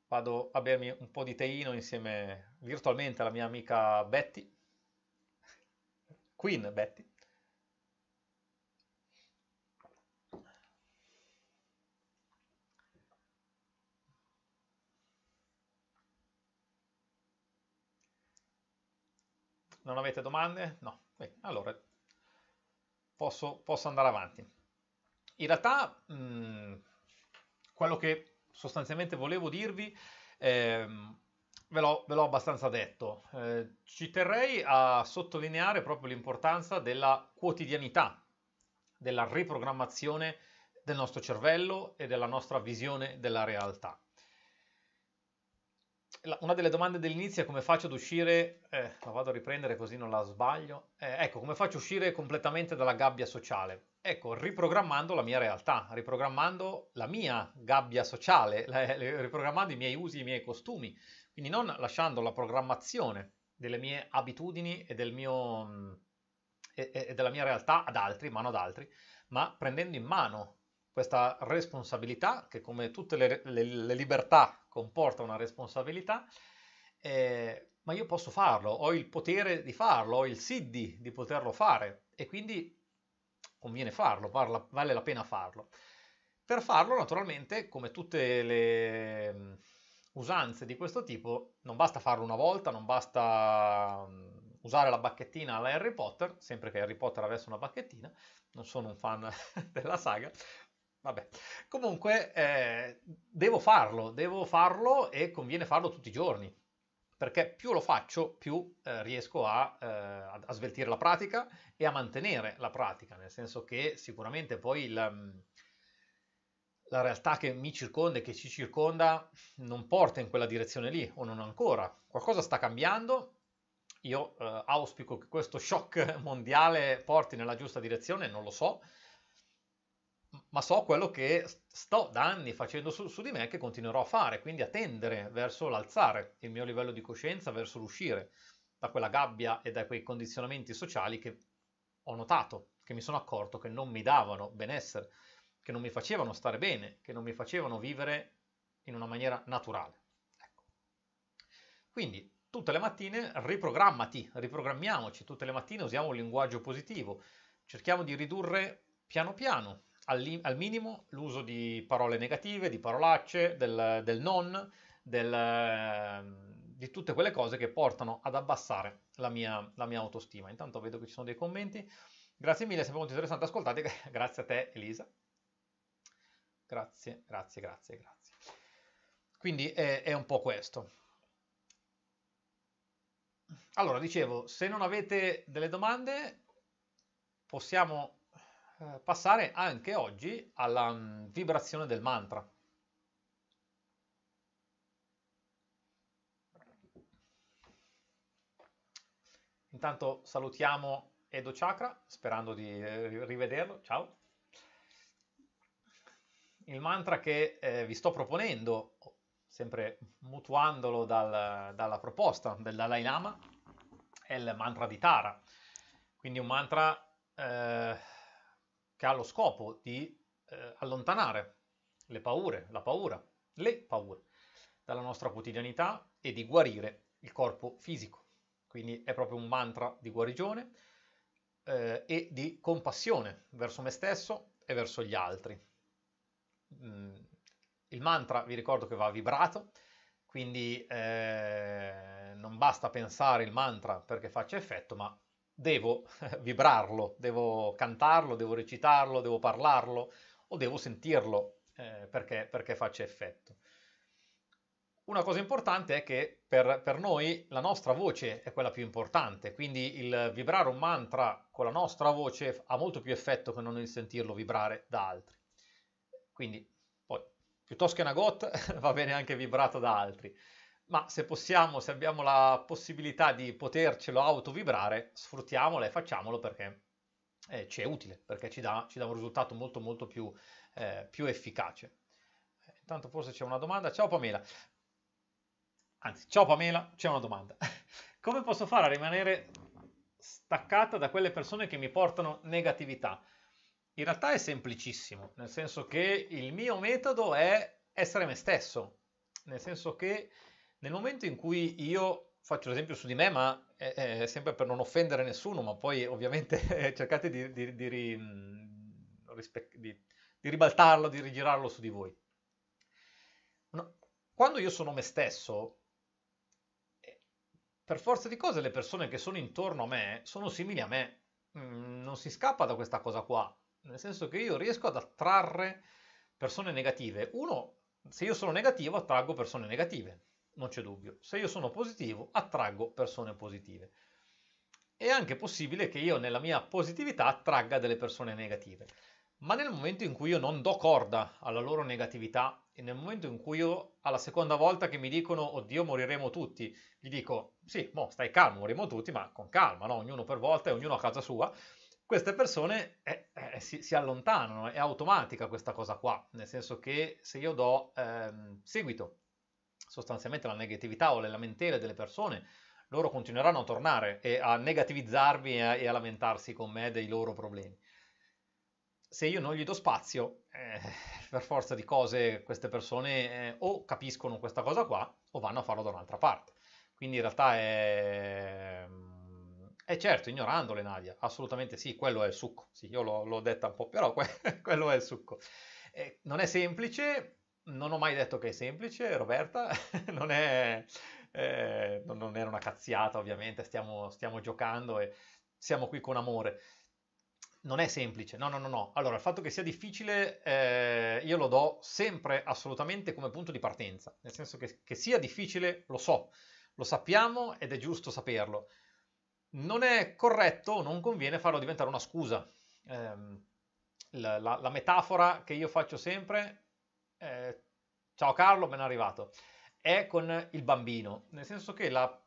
vado a bermi un po' di teino insieme virtualmente alla mia amica Betty. Queen, Betty. Non avete domande? No. Bene, allora posso, posso, andare avanti. In realtà mh, mm, quello che sostanzialmente volevo dirvi ehm, ve l'ho, ve l'ho abbastanza detto. Eh, ci terrei a sottolineare proprio l'importanza della quotidianità, della riprogrammazione del nostro cervello e della nostra visione della realtà. una delle domande dell'inizio è come faccio ad uscire, eh, la vado a riprendere così non la sbaglio, eh, ecco come faccio a uscire completamente dalla gabbia sociale. Ecco, riprogrammando la mia realtà, riprogrammando la mia gabbia sociale, la, riprogrammando i miei usi, i miei costumi, quindi non lasciando la programmazione delle mie abitudini e, del mio, mm, e, e della mia realtà ad altri, mano ad altri, ma prendendo in mano questa responsabilità, che come tutte le, le, le libertà comporta una responsabilità, eh, ma io posso farlo, ho il potere di farlo, ho il SIDDI di poterlo fare e quindi conviene farlo, vale la pena farlo. Per farlo, naturalmente, come tutte le mm, usanze di questo tipo non basta farlo una volta, non basta mm, usare la bacchettina alla Harry Potter, sempre che Harry Potter avesse una bacchettina, non sono un fan della saga, vabbè. Comunque eh, devo farlo, devo farlo e conviene farlo tutti i giorni, perché più lo faccio, più eh, riesco a, eh, a, sveltire la pratica e a mantenere la pratica, nel senso che sicuramente poi il mm, la realtà che mi circonda e che ci circonda non porta in quella direzione lì, o non ancora. Qualcosa sta cambiando. Io eh, auspico che questo shock mondiale porti nella giusta direzione, non lo so, ma so quello che sto da anni facendo su, su di me e che continuerò a fare, quindi a tendere verso l'alzare il mio livello di coscienza, verso l'uscire da quella gabbia e da quei condizionamenti sociali che ho notato, che mi sono accorto che non mi davano benessere che non mi facevano stare bene, che non mi facevano vivere in una maniera naturale. Ecco. Quindi tutte le mattine riprogrammati, riprogrammiamoci, tutte le mattine usiamo un linguaggio positivo, cerchiamo di ridurre piano piano al, al minimo l'uso di parole negative, di parolacce, del, del non, del, di tutte quelle cose che portano ad abbassare la mia, la mia, autostima. Intanto vedo che ci sono dei commenti. Grazie mille, è sempre molto interessante ascoltarti. Grazie a te Elisa. Grazie, grazie, grazie, grazie. Quindi è, è un po' questo. Allora, dicevo, se non avete delle domande, possiamo eh, passare anche oggi alla mh, mm, vibrazione del mantra. Intanto salutiamo Edo Chakra, sperando di eh, rivederlo. Ciao il mantra che eh, vi sto proponendo, sempre mutuandolo dal, dalla proposta del Dalai Lama, è il mantra di Tara. Quindi un mantra eh, che ha lo scopo di eh, allontanare le paure, la paura, le paure dalla nostra quotidianità e di guarire il corpo fisico. Quindi è proprio un mantra di guarigione eh, e di compassione verso me stesso e verso gli altri Mm, il mantra vi ricordo che va vibrato, quindi eh, non basta pensare il mantra perché faccia effetto, ma devo vibrarlo, devo cantarlo, devo recitarlo, devo parlarlo o devo sentirlo eh, perché, perché faccia effetto. Una cosa importante è che per, per, noi la nostra voce è quella più importante, quindi il vibrare un mantra con la nostra voce ha molto più effetto che non il sentirlo vibrare da altri. Quindi, poi, piuttosto che una GOT, va bene anche vibrato da altri. Ma se possiamo, se abbiamo la possibilità di potercelo autovibrare, sfruttiamolo e facciamolo perché eh, ci è utile, perché ci dà, ci dà, un risultato molto molto più, eh, più efficace. Eh, intanto forse c'è una domanda. Ciao Pamela. Anzi, ciao Pamela, c'è una domanda. Come posso fare a rimanere staccata da quelle persone che mi portano negatività? In realtà è semplicissimo, nel senso che il mio metodo è essere me stesso, nel senso che nel momento in cui io faccio l'esempio su di me, ma è, è sempre per non offendere nessuno, ma poi ovviamente cercate di, di, di, ri, mm, di, ribaltarlo, di rigirarlo su di voi. No, quando io sono me stesso, eh, per forza di cose le persone che sono intorno a me sono simili a me, mm, non si scappa da questa cosa qua nel senso che io riesco ad attrarre persone negative. Uno, se io sono negativo attraggo persone negative, non c'è dubbio. Se io sono positivo attraggo persone positive. È anche possibile che io nella mia positività attragga delle persone negative. Ma nel momento in cui io non do corda alla loro negatività e nel momento in cui io alla seconda volta che mi dicono oddio moriremo tutti, gli dico sì, mo stai calmo, moriremo tutti, ma con calma, no? ognuno per volta e ognuno a casa sua, queste persone eh, eh, si, si, allontanano, è automatica questa cosa qua, nel senso che se io do ehm, seguito sostanzialmente alla negatività o alle lamentele delle persone, loro continueranno a tornare e a negativizzarmi e a, e a lamentarsi con me dei loro problemi. Se io non gli do spazio, eh, per forza di cose queste persone eh, o capiscono questa cosa qua o vanno a farlo da un'altra parte. Quindi in realtà è ehm, eh certo, ignorandole Nadia, assolutamente sì, quello è il succo, sì, io l'ho, l'ho detta un po', però que- quello è il succo. Eh, non è semplice, non ho mai detto che è semplice, Roberta, non, è, eh, non, era una cazziata ovviamente, stiamo, stiamo giocando e siamo qui con amore non è semplice, no, no, no, no. Allora, il fatto che sia difficile eh, io lo do sempre assolutamente come punto di partenza, nel senso che, che sia difficile lo so, lo sappiamo ed è giusto saperlo non è corretto, non conviene farlo diventare una scusa. Ehm, la, la, la, metafora che io faccio sempre, eh, ciao Carlo, ben arrivato, è con il bambino, nel senso che la...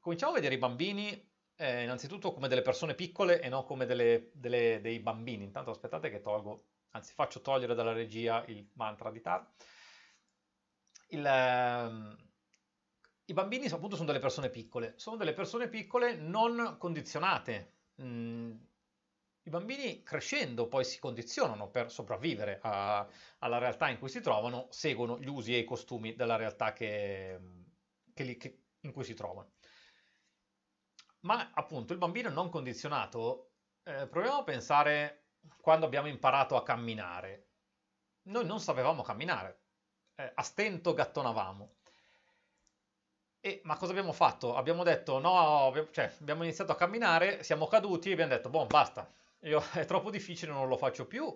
cominciamo a vedere i bambini eh, innanzitutto come delle persone piccole e non come delle, delle, dei bambini. Intanto aspettate che tolgo, anzi faccio togliere dalla regia il mantra di Tar. Il, ehm, i bambini appunto sono delle persone piccole, sono delle persone piccole non condizionate. Mm. I bambini crescendo poi si condizionano per sopravvivere a, alla realtà in cui si trovano, seguono gli usi e i costumi della realtà che, che, che, in cui si trovano. Ma appunto il bambino non condizionato, eh, proviamo a pensare quando abbiamo imparato a camminare. Noi non sapevamo camminare, eh, a stento gattonavamo e, ma cosa abbiamo fatto? Abbiamo detto no, cioè abbiamo iniziato a camminare, siamo caduti e abbiamo detto, boh, basta, Io, è troppo difficile, non lo faccio più.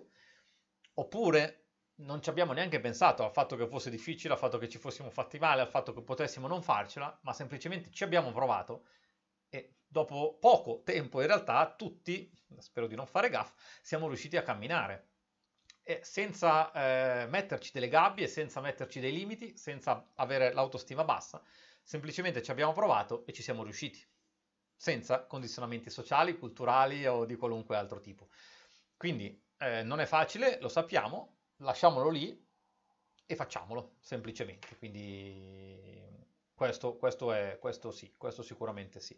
Oppure non ci abbiamo neanche pensato al fatto che fosse difficile, al fatto che ci fossimo fatti male, al fatto che potessimo non farcela, ma semplicemente ci abbiamo provato e dopo poco tempo in realtà tutti, spero di non fare gaff, siamo riusciti a camminare. E senza eh, metterci delle gabbie, senza metterci dei limiti, senza avere l'autostima bassa semplicemente ci abbiamo provato e ci siamo riusciti, senza condizionamenti sociali, culturali o di qualunque altro tipo. Quindi eh, non è facile, lo sappiamo, lasciamolo lì e facciamolo, semplicemente. Quindi questo, questo, è, questo sì, questo sicuramente sì.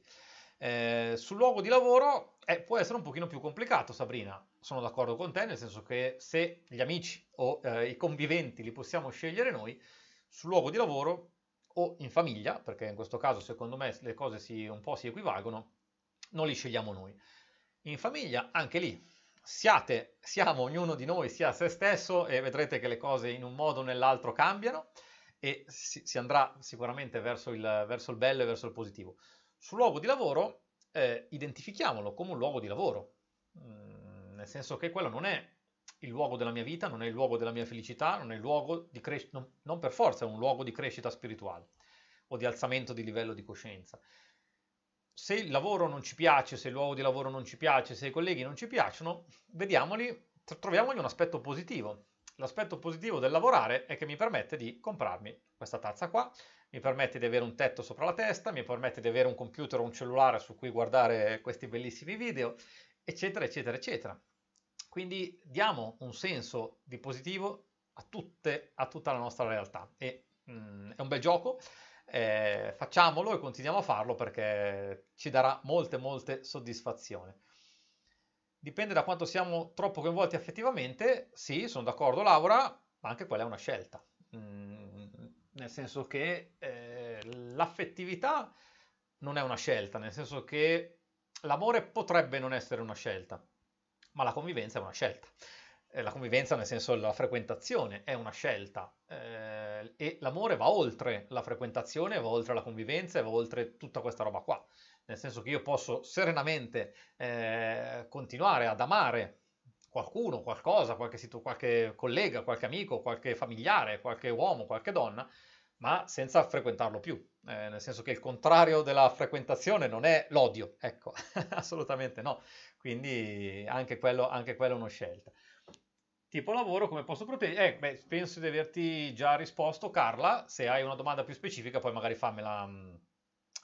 Eh, sul luogo di lavoro eh, può essere un pochino più complicato, Sabrina. Sono d'accordo con te, nel senso che se gli amici o eh, i conviventi li possiamo scegliere noi, sul luogo di lavoro o in famiglia, perché in questo caso secondo me le cose si, un po' si equivalgono, non li scegliamo noi. In famiglia, anche lì, siate, siamo ognuno di noi, sia se stesso e vedrete che le cose in un modo o nell'altro cambiano e si, si andrà sicuramente verso il, verso il, bello e verso il positivo. Sul luogo di lavoro, eh, identifichiamolo come un luogo di lavoro, mm, nel senso che quello non è il luogo della mia vita, non è il luogo della mia felicità, non è il luogo di crescita, non, non per forza è un luogo di crescita spirituale o di alzamento di livello di coscienza. Se il lavoro non ci piace, se il luogo di lavoro non ci piace, se i colleghi non ci piacciono, vediamoli, troviamogli un aspetto positivo. L'aspetto positivo del lavorare è che mi permette di comprarmi questa tazza qua, mi permette di avere un tetto sopra la testa, mi permette di avere un computer o un cellulare su cui guardare questi bellissimi video, eccetera, eccetera, eccetera. Quindi diamo un senso di positivo a, tutte, a tutta la nostra realtà. E, mh, mm, è un bel gioco, eh, facciamolo e continuiamo a farlo perché ci darà molte, molte soddisfazioni. Dipende da quanto siamo troppo coinvolti affettivamente, sì, sono d'accordo Laura, ma anche quella è una scelta. Mm, nel senso che eh, l'affettività non è una scelta, nel senso che l'amore potrebbe non essere una scelta ma la convivenza è una scelta. Eh, la convivenza nel senso della frequentazione è una scelta eh, e l'amore va oltre la frequentazione, va oltre la convivenza e va oltre tutta questa roba qua. Nel senso che io posso serenamente eh, continuare ad amare qualcuno, qualcosa, qualche, situ- qualche collega, qualche amico, qualche familiare, qualche uomo, qualche donna, ma senza frequentarlo più, eh, nel senso che il contrario della frequentazione non è l'odio, ecco, assolutamente no, quindi anche quello, anche quello è una scelta. Tipo lavoro, come posso proteggere? Eh, beh, penso di averti già risposto, Carla. Se hai una domanda più specifica, poi magari fammela, mm,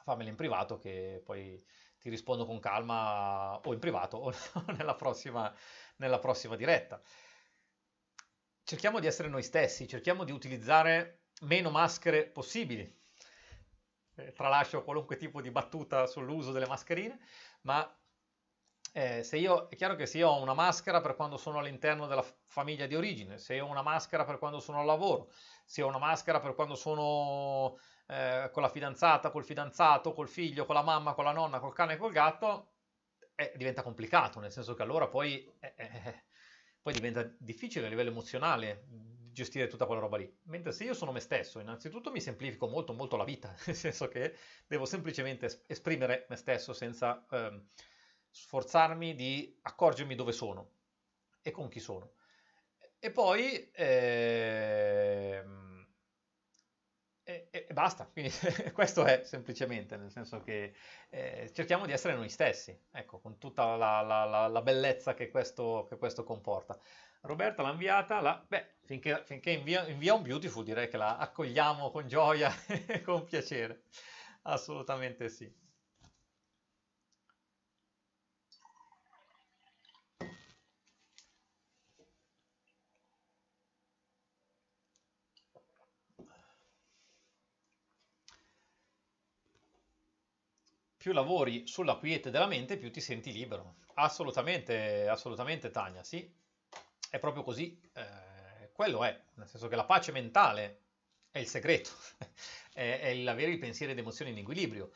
fammela in privato, che poi ti rispondo con calma o in privato o nella prossima, nella prossima diretta. Cerchiamo di essere noi stessi, cerchiamo di utilizzare meno maschere possibili. Eh, tralascio qualunque tipo di battuta sull'uso delle mascherine, ma eh, se io, è chiaro che se io ho una maschera per quando sono all'interno della famiglia di origine, se ho una maschera per quando sono al lavoro, se ho una maschera per quando sono eh, con la fidanzata, col fidanzato, col figlio, con la mamma, con la nonna, col cane e col gatto, eh, diventa complicato, nel senso che allora poi, eh, eh, eh, poi diventa difficile a livello emozionale gestire tutta quella roba lì. Mentre se io sono me stesso, innanzitutto mi semplifico molto molto la vita, nel senso che devo semplicemente esprimere me stesso senza... Ehm, sforzarmi di accorgermi dove sono e con chi sono. E poi... Ehm, e, e, basta, quindi questo è semplicemente, nel senso che eh, cerchiamo di essere noi stessi, ecco, con tutta la, la, la, la bellezza che questo, che questo, comporta. Roberta l'ha inviata, la, beh, finché, finché invia, invia, un beautiful direi che la accogliamo con gioia e con piacere, assolutamente sì. più lavori sulla quiete della mente, più ti senti libero. Assolutamente, assolutamente Tania, sì, è proprio così. Eh, quello è, nel senso che la pace mentale è il segreto, è, è l'avere i pensieri ed emozioni in equilibrio,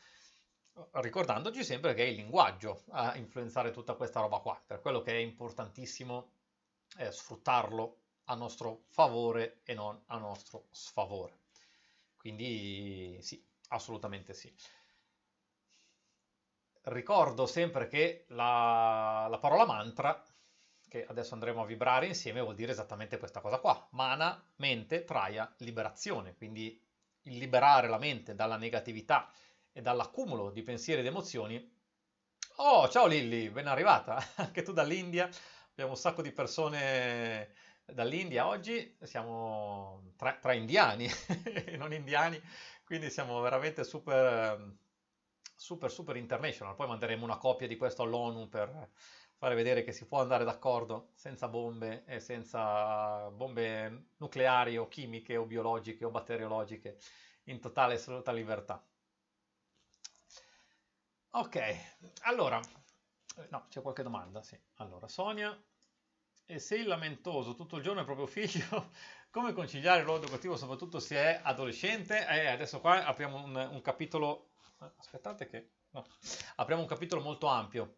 ricordandoci sempre che è il linguaggio a influenzare tutta questa roba qua, per quello che è importantissimo eh, sfruttarlo a nostro favore e non a nostro sfavore. Quindi sì, assolutamente sì ricordo sempre che la, la parola mantra, che adesso andremo a vibrare insieme, vuol dire esattamente questa cosa qua. Mana, mente, traia, liberazione. Quindi il liberare la mente dalla negatività e dall'accumulo di pensieri ed emozioni. Oh, ciao Lilli, ben arrivata, anche tu dall'India. Abbiamo un sacco di persone dall'India oggi, siamo tra, tra indiani e non indiani, quindi siamo veramente super super super international, poi manderemo una copia di questo all'ONU per fare vedere che si può andare d'accordo senza bombe e senza bombe nucleari o chimiche o biologiche o batteriologiche in totale e assoluta libertà. Ok, allora, no, c'è qualche domanda, sì. Allora, Sonia, e se il lamentoso tutto il giorno è proprio figlio, come conciliare il ruolo educativo soprattutto se è adolescente? Eh, adesso qua apriamo un, un capitolo aspettate che... No. Apriamo un capitolo molto ampio.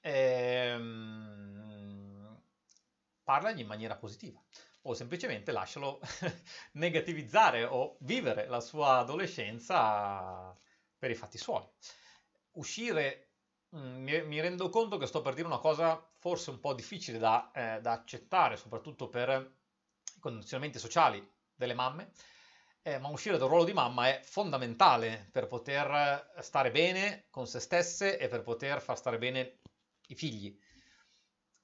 Ehm, parlagli in maniera positiva o semplicemente lascialo negativizzare o vivere la sua adolescenza per i fatti suoi. Uscire, mm, mi, rendo conto che sto per dire una cosa forse un po' difficile da, eh, da accettare, soprattutto per i condizionamenti sociali delle mamme, eh, ma uscire dal ruolo di mamma è fondamentale per poter stare bene con se stesse e per poter far stare bene i figli.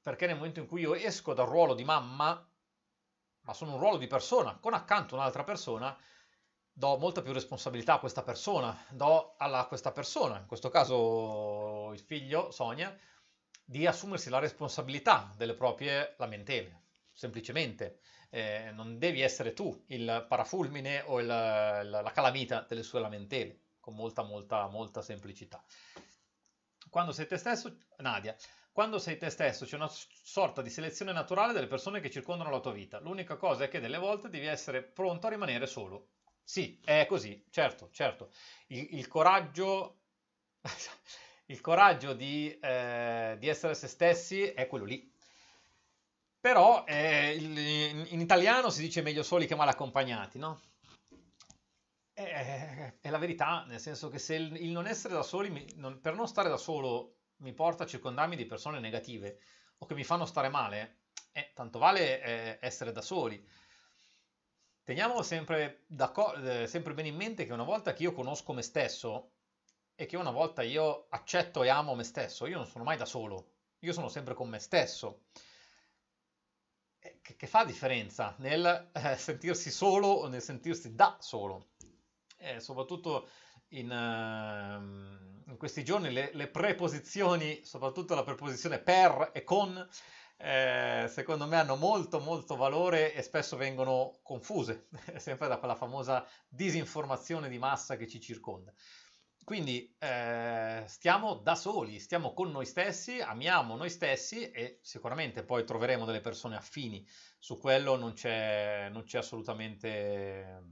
Perché nel momento in cui io esco dal ruolo di mamma, ma sono un ruolo di persona, con accanto un'altra persona, do molta più responsabilità a questa persona, do alla, a questa persona, in questo caso il figlio, Sonia, di assumersi la responsabilità delle proprie lamentele, semplicemente eh, non devi essere tu il parafulmine o il, la, la calamita delle sue lamentele, con molta, molta, molta semplicità. Quando sei te stesso, Nadia, quando sei te stesso c'è una sorta di selezione naturale delle persone che circondano la tua vita. L'unica cosa è che delle volte devi essere pronto a rimanere solo. Sì, è così, certo, certo. Il, il coraggio... il coraggio di, eh, di essere se stessi è quello lì, però eh, in, italiano si dice meglio soli che mal accompagnati, no? È, eh, eh, eh, è la verità, nel senso che se il, il non essere da soli, mi, non, per non stare da solo, mi porta a circondarmi di persone negative o che mi fanno stare male, eh, tanto vale eh, essere da soli. Teniamo sempre, sempre bene in mente che una volta che io conosco me stesso e che una volta io accetto e amo me stesso, io non sono mai da solo, io sono sempre con me stesso. Eh, che, che fa differenza nel eh, sentirsi solo o nel sentirsi da solo. Eh, soprattutto in, uh, in, questi giorni le, le, preposizioni, soprattutto la preposizione per e con, eh, secondo me hanno molto molto valore e spesso vengono confuse, sempre da quella famosa disinformazione di massa che ci circonda. Quindi eh, stiamo da soli, stiamo con noi stessi, amiamo noi stessi e sicuramente poi troveremo delle persone affini. Su quello non c'è, non c'è, assolutamente,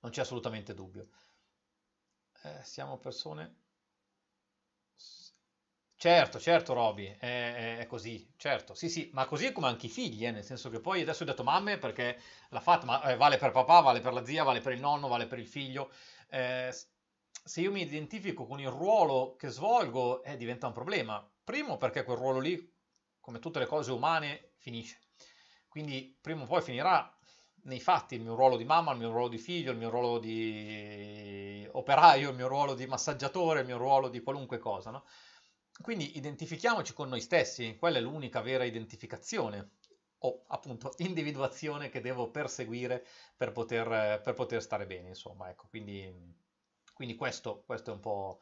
non c'è assolutamente, dubbio. Eh, siamo persone... Certo, certo Roby, è, è, così, certo, sì sì, ma così è come anche i figli, eh, nel senso che poi adesso ho detto mamme perché la fatma eh, vale per papà, vale per la zia, vale per il nonno, vale per il figlio, eh, se io mi identifico con il ruolo che svolgo, eh, diventa un problema. Primo perché quel ruolo lì, come tutte le cose umane, finisce. Quindi prima o poi finirà nei fatti il mio ruolo di mamma, il mio ruolo di figlio, il mio ruolo di operaio, il mio ruolo di massaggiatore, il mio ruolo di qualunque cosa. No? Quindi identifichiamoci con noi stessi, quella è l'unica vera identificazione o appunto individuazione che devo perseguire per poter, per poter stare bene, insomma, ecco, quindi quindi questo, questo è un po',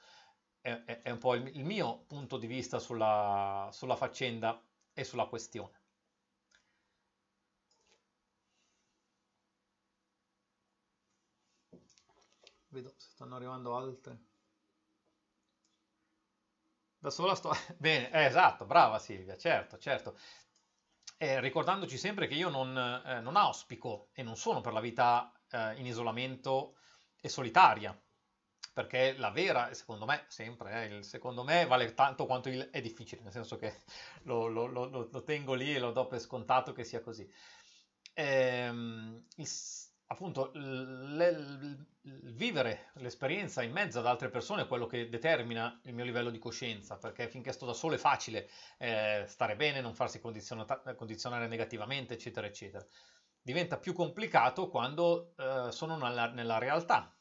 è, è, è un po il, il, mio punto di vista sulla, sulla faccenda e sulla questione. Vedo se stanno arrivando altre. Da sola sto... Bene, eh, esatto, brava Silvia, certo, certo. Eh, ricordandoci sempre che io non, eh, non, auspico e non sono per la vita eh, in isolamento e solitaria, perché la vera, secondo me, sempre, eh, secondo me vale tanto quanto il, è difficile, nel senso che lo, lo, lo, lo, tengo lì e lo do per scontato che sia così. Ehm, il, appunto, le, le, vivere l'esperienza in mezzo ad altre persone è quello che determina il mio livello di coscienza, perché finché sto da solo è facile eh, stare bene, non farsi condizionare negativamente, eccetera, eccetera. Diventa più complicato quando eh, sono nella, nella realtà,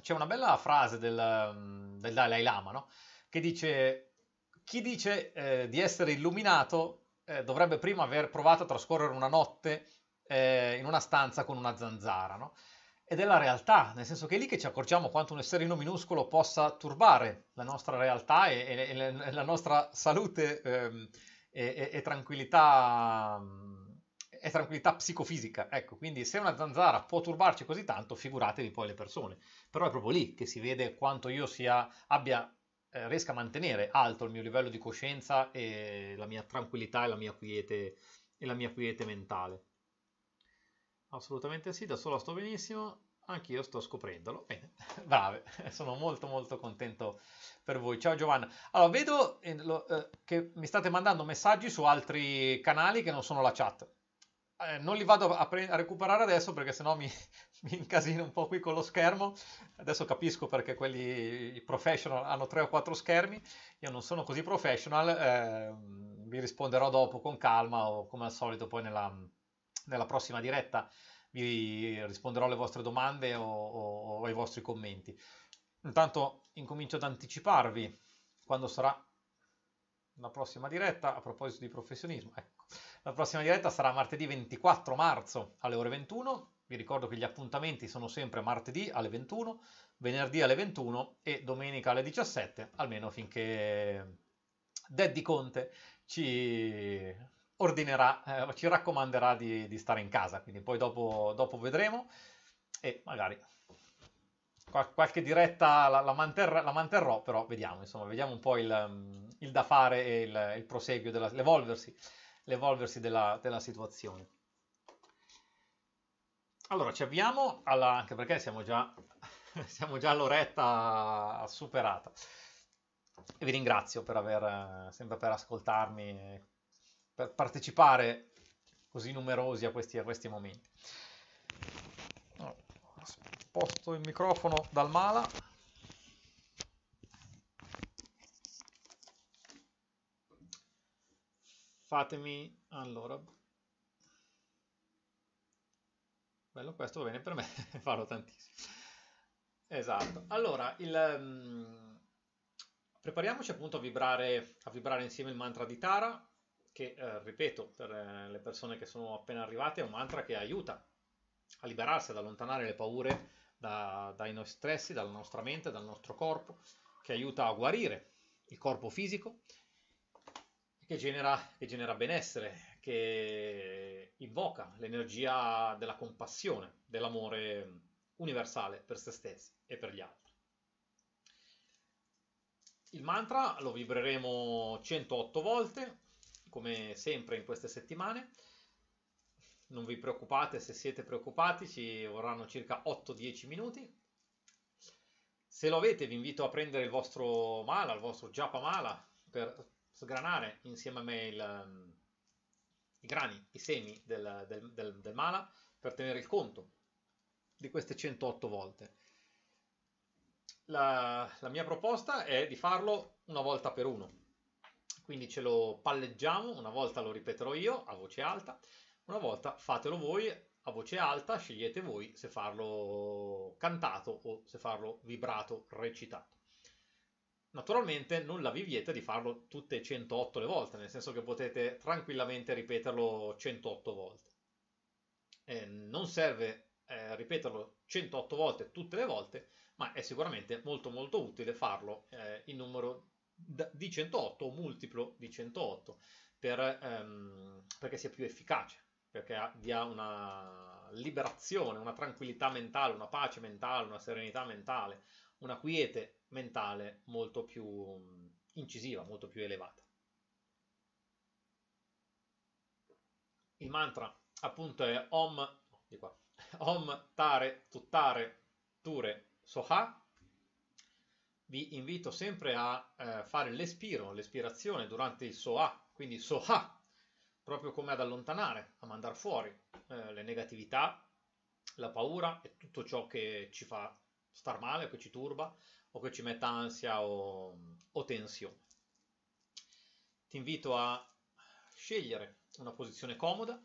c'è una bella frase del, mm, del Dalai Lama, no? Che dice, chi dice eh, di essere illuminato eh, dovrebbe prima aver provato a trascorrere una notte eh, in una stanza con una zanzara, no? Ed è la realtà, nel senso che è lì che ci accorgiamo quanto un esserino minuscolo possa turbare la nostra realtà e, e, e la nostra salute ehm, e, e tranquillità mm, è tranquillità psicofisica. Ecco, quindi se una zanzara può turbarci così tanto, figuratevi poi le persone. Però è proprio lì che si vede quanto io sia, abbia, eh, riesca a mantenere alto il mio livello di coscienza e la mia tranquillità e la mia quiete, e la mia quiete mentale. Assolutamente sì, da solo sto benissimo, anch'io sto scoprendolo. Bene, brave, sono molto molto contento per voi. Ciao Giovanna. Allora, vedo eh, eh, che mi state mandando messaggi su altri canali che non sono la chat eh, non li vado a, pre- a, recuperare adesso perché sennò mi, mi incasino un po' qui con lo schermo. Adesso capisco perché quelli i professional hanno 3 o 4 schermi, io non sono così professional, eh, vi risponderò dopo con calma o come al solito poi nella, nella prossima diretta vi risponderò alle vostre domande o, o, o ai vostri commenti. Intanto incomincio ad anticiparvi quando sarà la prossima diretta a proposito di professionismo. Ecco la prossima diretta sarà martedì 24 marzo alle ore 21. Vi ricordo che gli appuntamenti sono sempre martedì alle 21, venerdì alle 21 e domenica alle 17, almeno finché Daddy Conte ci ordinerà, eh, ci raccomanderà di, di, stare in casa. Quindi poi dopo, dopo vedremo e magari qualche diretta la, la, manterrò, la, manterrò, però vediamo, insomma, vediamo un po' il, il da fare e il, il proseguio, della, l'evolversi l'evolversi della, della situazione. Allora, ci avviamo alla, anche perché siamo già, siamo già all'oretta superata. E vi ringrazio per aver, eh, sempre per ascoltarmi, per partecipare così numerosi a questi, a questi momenti. Sposto il microfono dal mala. fatemi allora bello questo va bene per me farlo tantissimo esatto allora il, um, prepariamoci appunto a vibrare, a vibrare insieme il mantra di Tara che eh, ripeto per eh, le persone che sono appena arrivate è un mantra che aiuta a liberarsi ad allontanare le paure da, dai nostri stressi dalla nostra mente dal nostro corpo che aiuta a guarire il corpo fisico che genera, che genera benessere, che invoca l'energia della compassione, dell'amore universale per se stessi e per gli altri. Il mantra lo vibreremo 108 volte, come sempre in queste settimane. Non vi preoccupate, se siete preoccupati ci vorranno circa 8-10 minuti. Se lo avete vi invito a prendere il vostro mala, il vostro japa mala, per sgranare insieme a me il, um, i grani, i semi del, del, del, del, mala per tenere il conto di queste 108 volte. La, la mia proposta è di farlo una volta per uno, quindi ce lo palleggiamo, una volta lo ripeterò io a voce alta, una volta fatelo voi a voce alta, scegliete voi se farlo cantato o se farlo vibrato, recitato. Naturalmente nulla vi vieta di farlo tutte 108 le volte, nel senso che potete tranquillamente ripeterlo 108 volte. Eh, non serve eh, ripeterlo 108 volte tutte le volte, ma è sicuramente molto molto utile farlo eh, in numero di 108 o multiplo di 108 per, ehm, perché sia più efficace, perché dia una liberazione, una tranquillità mentale, una pace mentale, una serenità mentale, una quiete mentale molto più mm, incisiva, molto più elevata. Il mantra appunto è Om, di qua, Om Tare Tuttare Ture Soha. Vi invito sempre a eh, fare l'espiro, l'espirazione durante il Soha, quindi Soha, proprio come ad allontanare, a mandare fuori eh, le negatività, la paura e tutto ciò che ci fa star male o che ci turba o che ci metta ansia o, o tensione. Ti invito a scegliere una posizione comoda,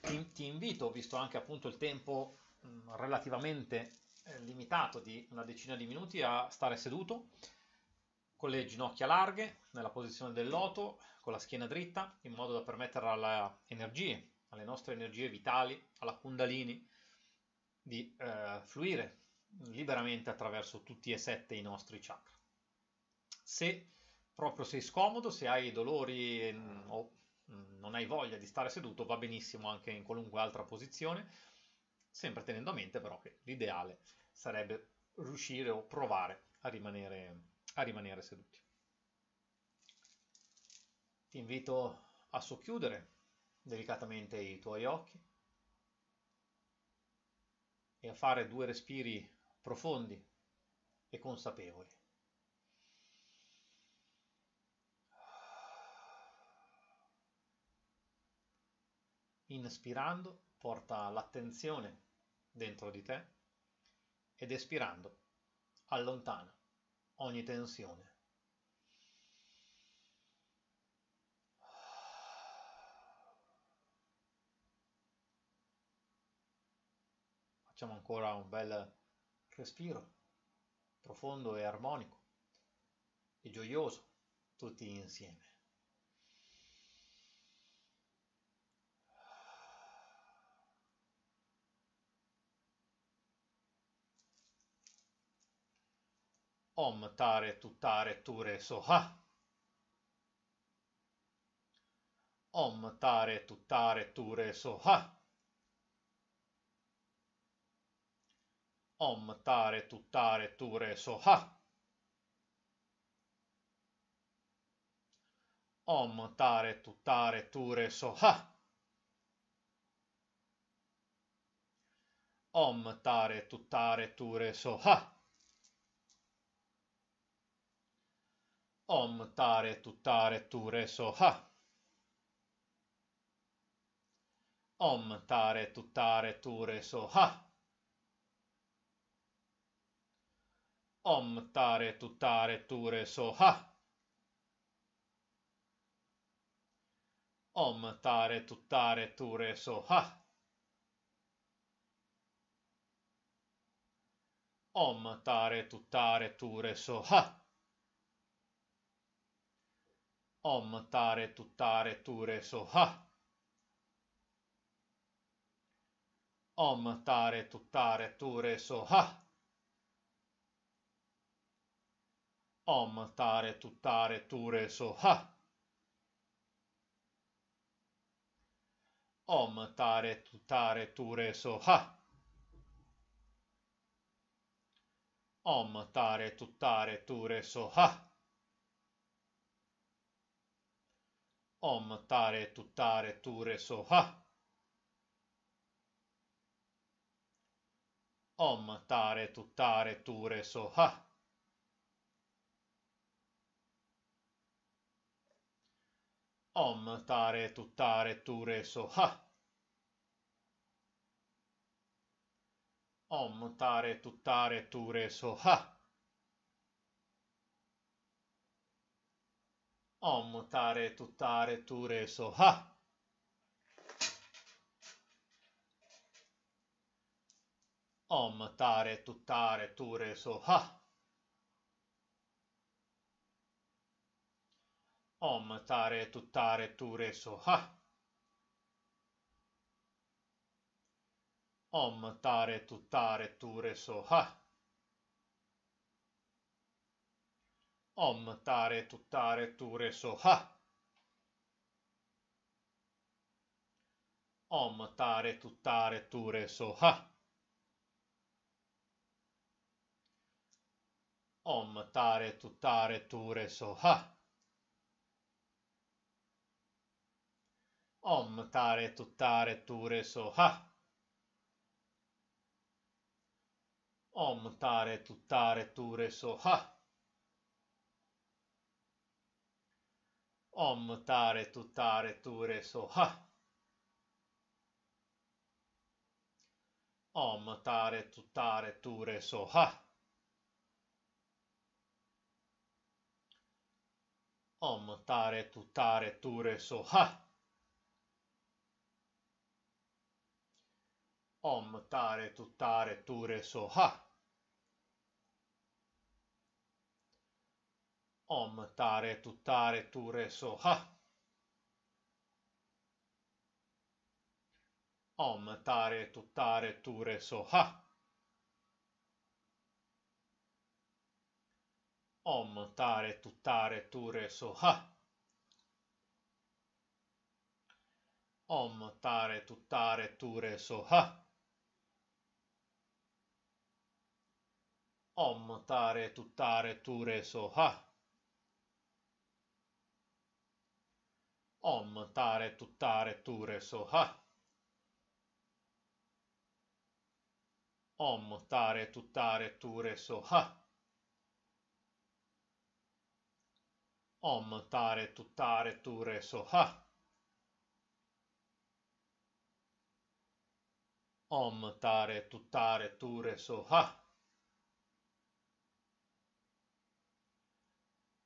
ti, ti invito, visto anche appunto il tempo mm, relativamente eh, limitato di una decina di minuti, a stare seduto con le ginocchia larghe, nella posizione del loto, con la schiena dritta, in modo da permettere alle energie, alle nostre energie vitali, alla Kundalini, di eh, fluire liberamente attraverso tutti e sette i nostri chakra. Se proprio sei scomodo, se hai dolori mm, o mm, non hai voglia di stare seduto, va benissimo anche in qualunque altra posizione, sempre tenendo a mente però che l'ideale sarebbe riuscire o provare a rimanere, a rimanere seduti. Ti invito a socchiudere delicatamente i tuoi occhi e a fare due respiri profondi e consapevoli. Inspirando porta l'attenzione dentro di te ed espirando allontana ogni tensione. Facciamo ancora un bel respiro profondo e armonico e gioioso tutti insieme. Om tare tutare ture soha. Om tare tutare ture soha. om tare tutare ture so ha om tare ture so ha om tare ture so ha om tare ture so ha om tare ture, so, ha. om tare tutare ture so ha om tare tutare ture so ha om tare ture so ha om tare ture so ha om tare ture, so, ha. Om tare tuttare ture soha. Om tare tuttare ture soha. Om tare tuttare ture soha. Om tare tuttare ture soha. Om tare tuttare ture soha. Om tare tuttare ture soha. Om tare tuttare ture soha. Om tare tuttare ture soha. Om tare tuttare ture soha. om tare tuttare ture soha om tuttare ture soha om tuttare ture soha om tuttare ture soha om tuttare ture soha om tare tuttare ture so ha om tare tuttare ture ha om tuttare ture ha om tuttare ture ha om tuttare ture so, ha. Om Tare Tuttare Ture Soha. Om Tare Tuttare Ture Soha. Om Tare Tuttare Ture Soha. Om Tare Tuttare Ture Soha. Om Tare Tuttare Ture Soha. om tare tuttare ture so ha om tuttare ture ha om tuttare ture ha om tuttare ture ha om tuttare ture ha.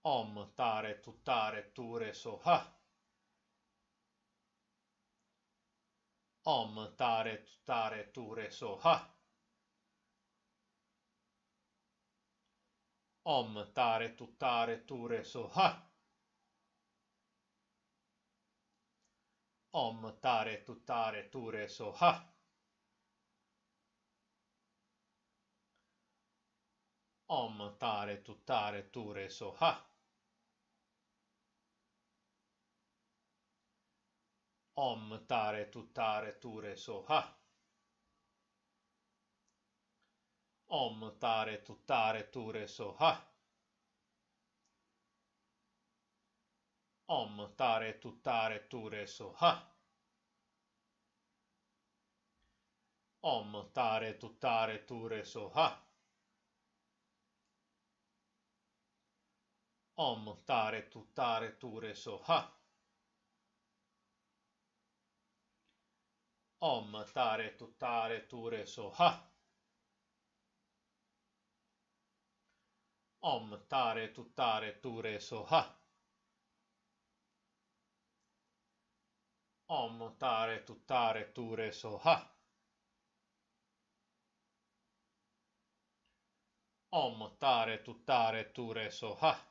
om tare tutare ture so ha om tare tutare ture so ha om tare ture so ha om tare ture so ha om tare ture, so, ha. Om Tare Tuttare Ture Soha. Om Tare Tuttare Ture Soha. Om Tare Tuttare Ture Soha. Om Tare Tuttare Ture Soha. Om Tare Tuttare Ture Soha. Om Tare Tuttare Ture Soha. Om Tare Tuttare Ture Soha. Om Tare Tuttare Ture Soha. Om Tare Tuttare Ture Soha.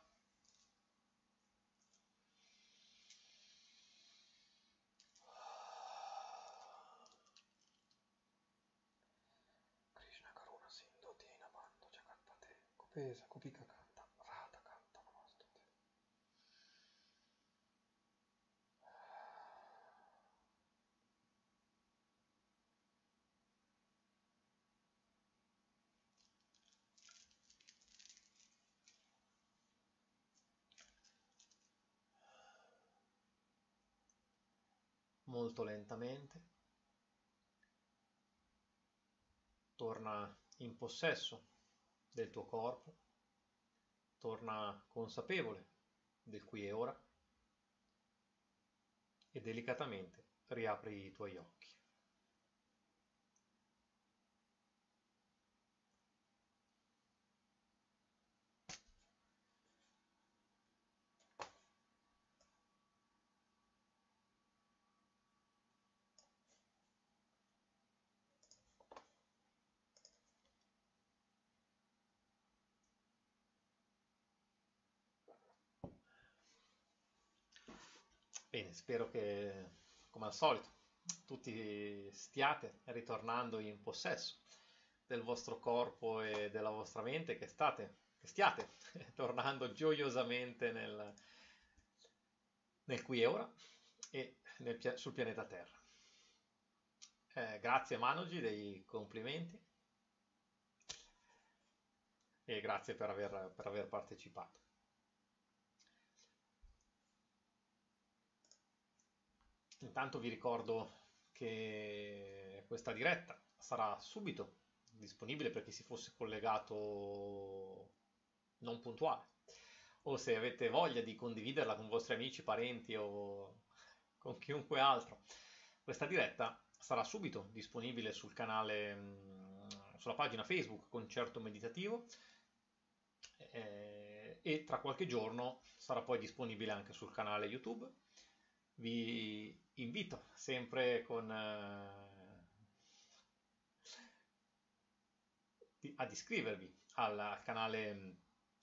회의에서 고비가 간다. 라다 간다. 나왔을 Molto lentamente torna in possesso del tuo corpo, torna consapevole del qui e ora e delicatamente riapri i tuoi occhi. Bene, spero che come al solito tutti stiate ritornando in possesso del vostro corpo e della vostra mente, che, state, che stiate tornando gioiosamente nel, nel qui e ora e nel, sul pianeta Terra. Eh, grazie Manogi dei complimenti e grazie per aver, per aver partecipato. Intanto vi ricordo che questa diretta sarà subito disponibile per chi si fosse collegato non puntuale o se avete voglia di condividerla con vostri amici, parenti o con chiunque altro. Questa diretta sarà subito disponibile sul canale, mm, sulla pagina Facebook Concerto Meditativo eh, e tra qualche giorno sarà poi disponibile anche sul canale YouTube vi invito sempre con, uh, eh, ad iscrivervi al canale mm,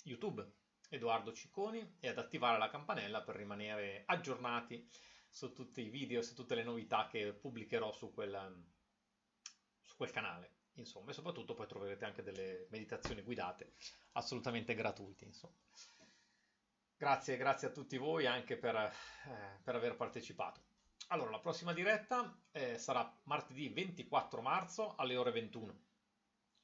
YouTube Edoardo Cicconi e ad attivare la campanella per rimanere aggiornati su tutti i video su tutte le novità che pubblicherò su quel, mm, su quel canale. Insomma, e soprattutto poi troverete anche delle meditazioni guidate assolutamente gratuite. Insomma. Grazie, grazie a tutti voi anche per, eh, per aver partecipato. Allora, la prossima diretta eh, sarà martedì 24 marzo alle ore 21.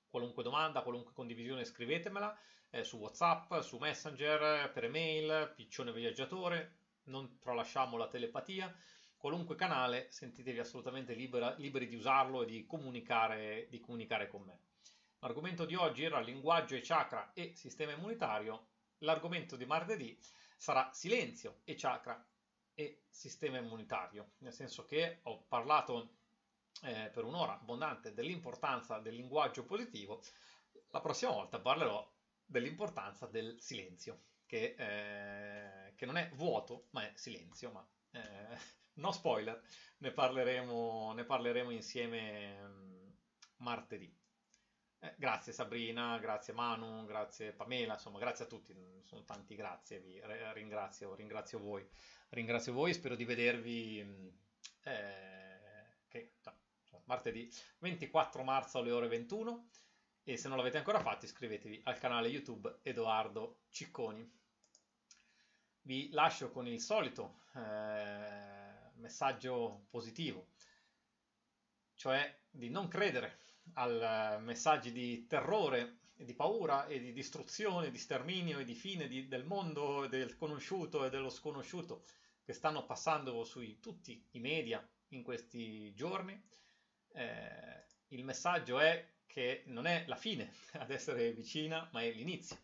Qualunque domanda, qualunque condivisione scrivetemela eh, su WhatsApp, su Messenger, per email, piccione viaggiatore, non tralasciamo la telepatia. Qualunque canale sentitevi assolutamente libera, liberi di usarlo e di comunicare, di comunicare con me. L'argomento di oggi era linguaggio e chakra e sistema immunitario L'argomento di martedì sarà silenzio e chakra e sistema immunitario, nel senso che ho parlato eh, per un'ora abbondante dell'importanza del linguaggio positivo, la prossima volta parlerò dell'importanza del silenzio, che, eh, che, non è vuoto, ma è silenzio, ma eh, no spoiler, ne parleremo, ne parleremo insieme mm, martedì. Eh, grazie Sabrina, grazie Manu, grazie Pamela, insomma grazie a tutti, mm, sono tanti grazie, vi ringrazio, ringrazio voi, ringrazio voi, spero di vedervi mm, eh, che, cioè, martedì 24 marzo alle ore 21 e se non l'avete ancora fatto iscrivetevi al canale YouTube Edoardo Cicconi. Vi lascio con il solito eh, messaggio positivo, cioè di non credere al eh, messaggi di terrore, e di paura e di distruzione, di sterminio e di fine di, del mondo, del conosciuto e dello sconosciuto che stanno passando su tutti i media in questi giorni. Eh, il messaggio è che non è la fine ad essere vicina, ma è l'inizio,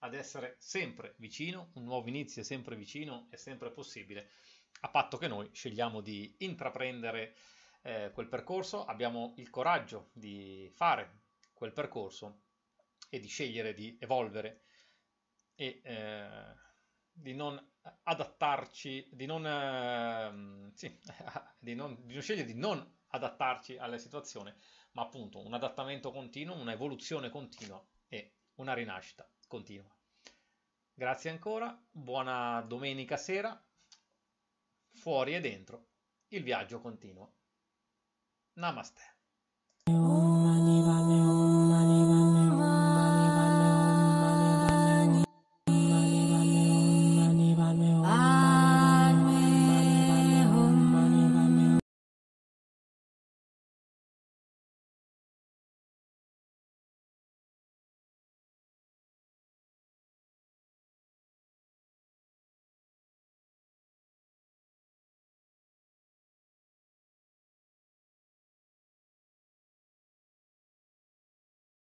ad essere sempre vicino, un nuovo inizio è sempre vicino è sempre possibile, a patto che noi scegliamo di intraprendere eh, quel percorso, abbiamo il coraggio di fare quel percorso e di scegliere di evolvere e eh, di non adattarci, di non, eh, sì, di, non, di non scegliere di non adattarci alla situazione, ma appunto un adattamento continuo, un'evoluzione continua e una rinascita continua. Grazie ancora, buona domenica sera, fuori e dentro, il viaggio continua. Namaste.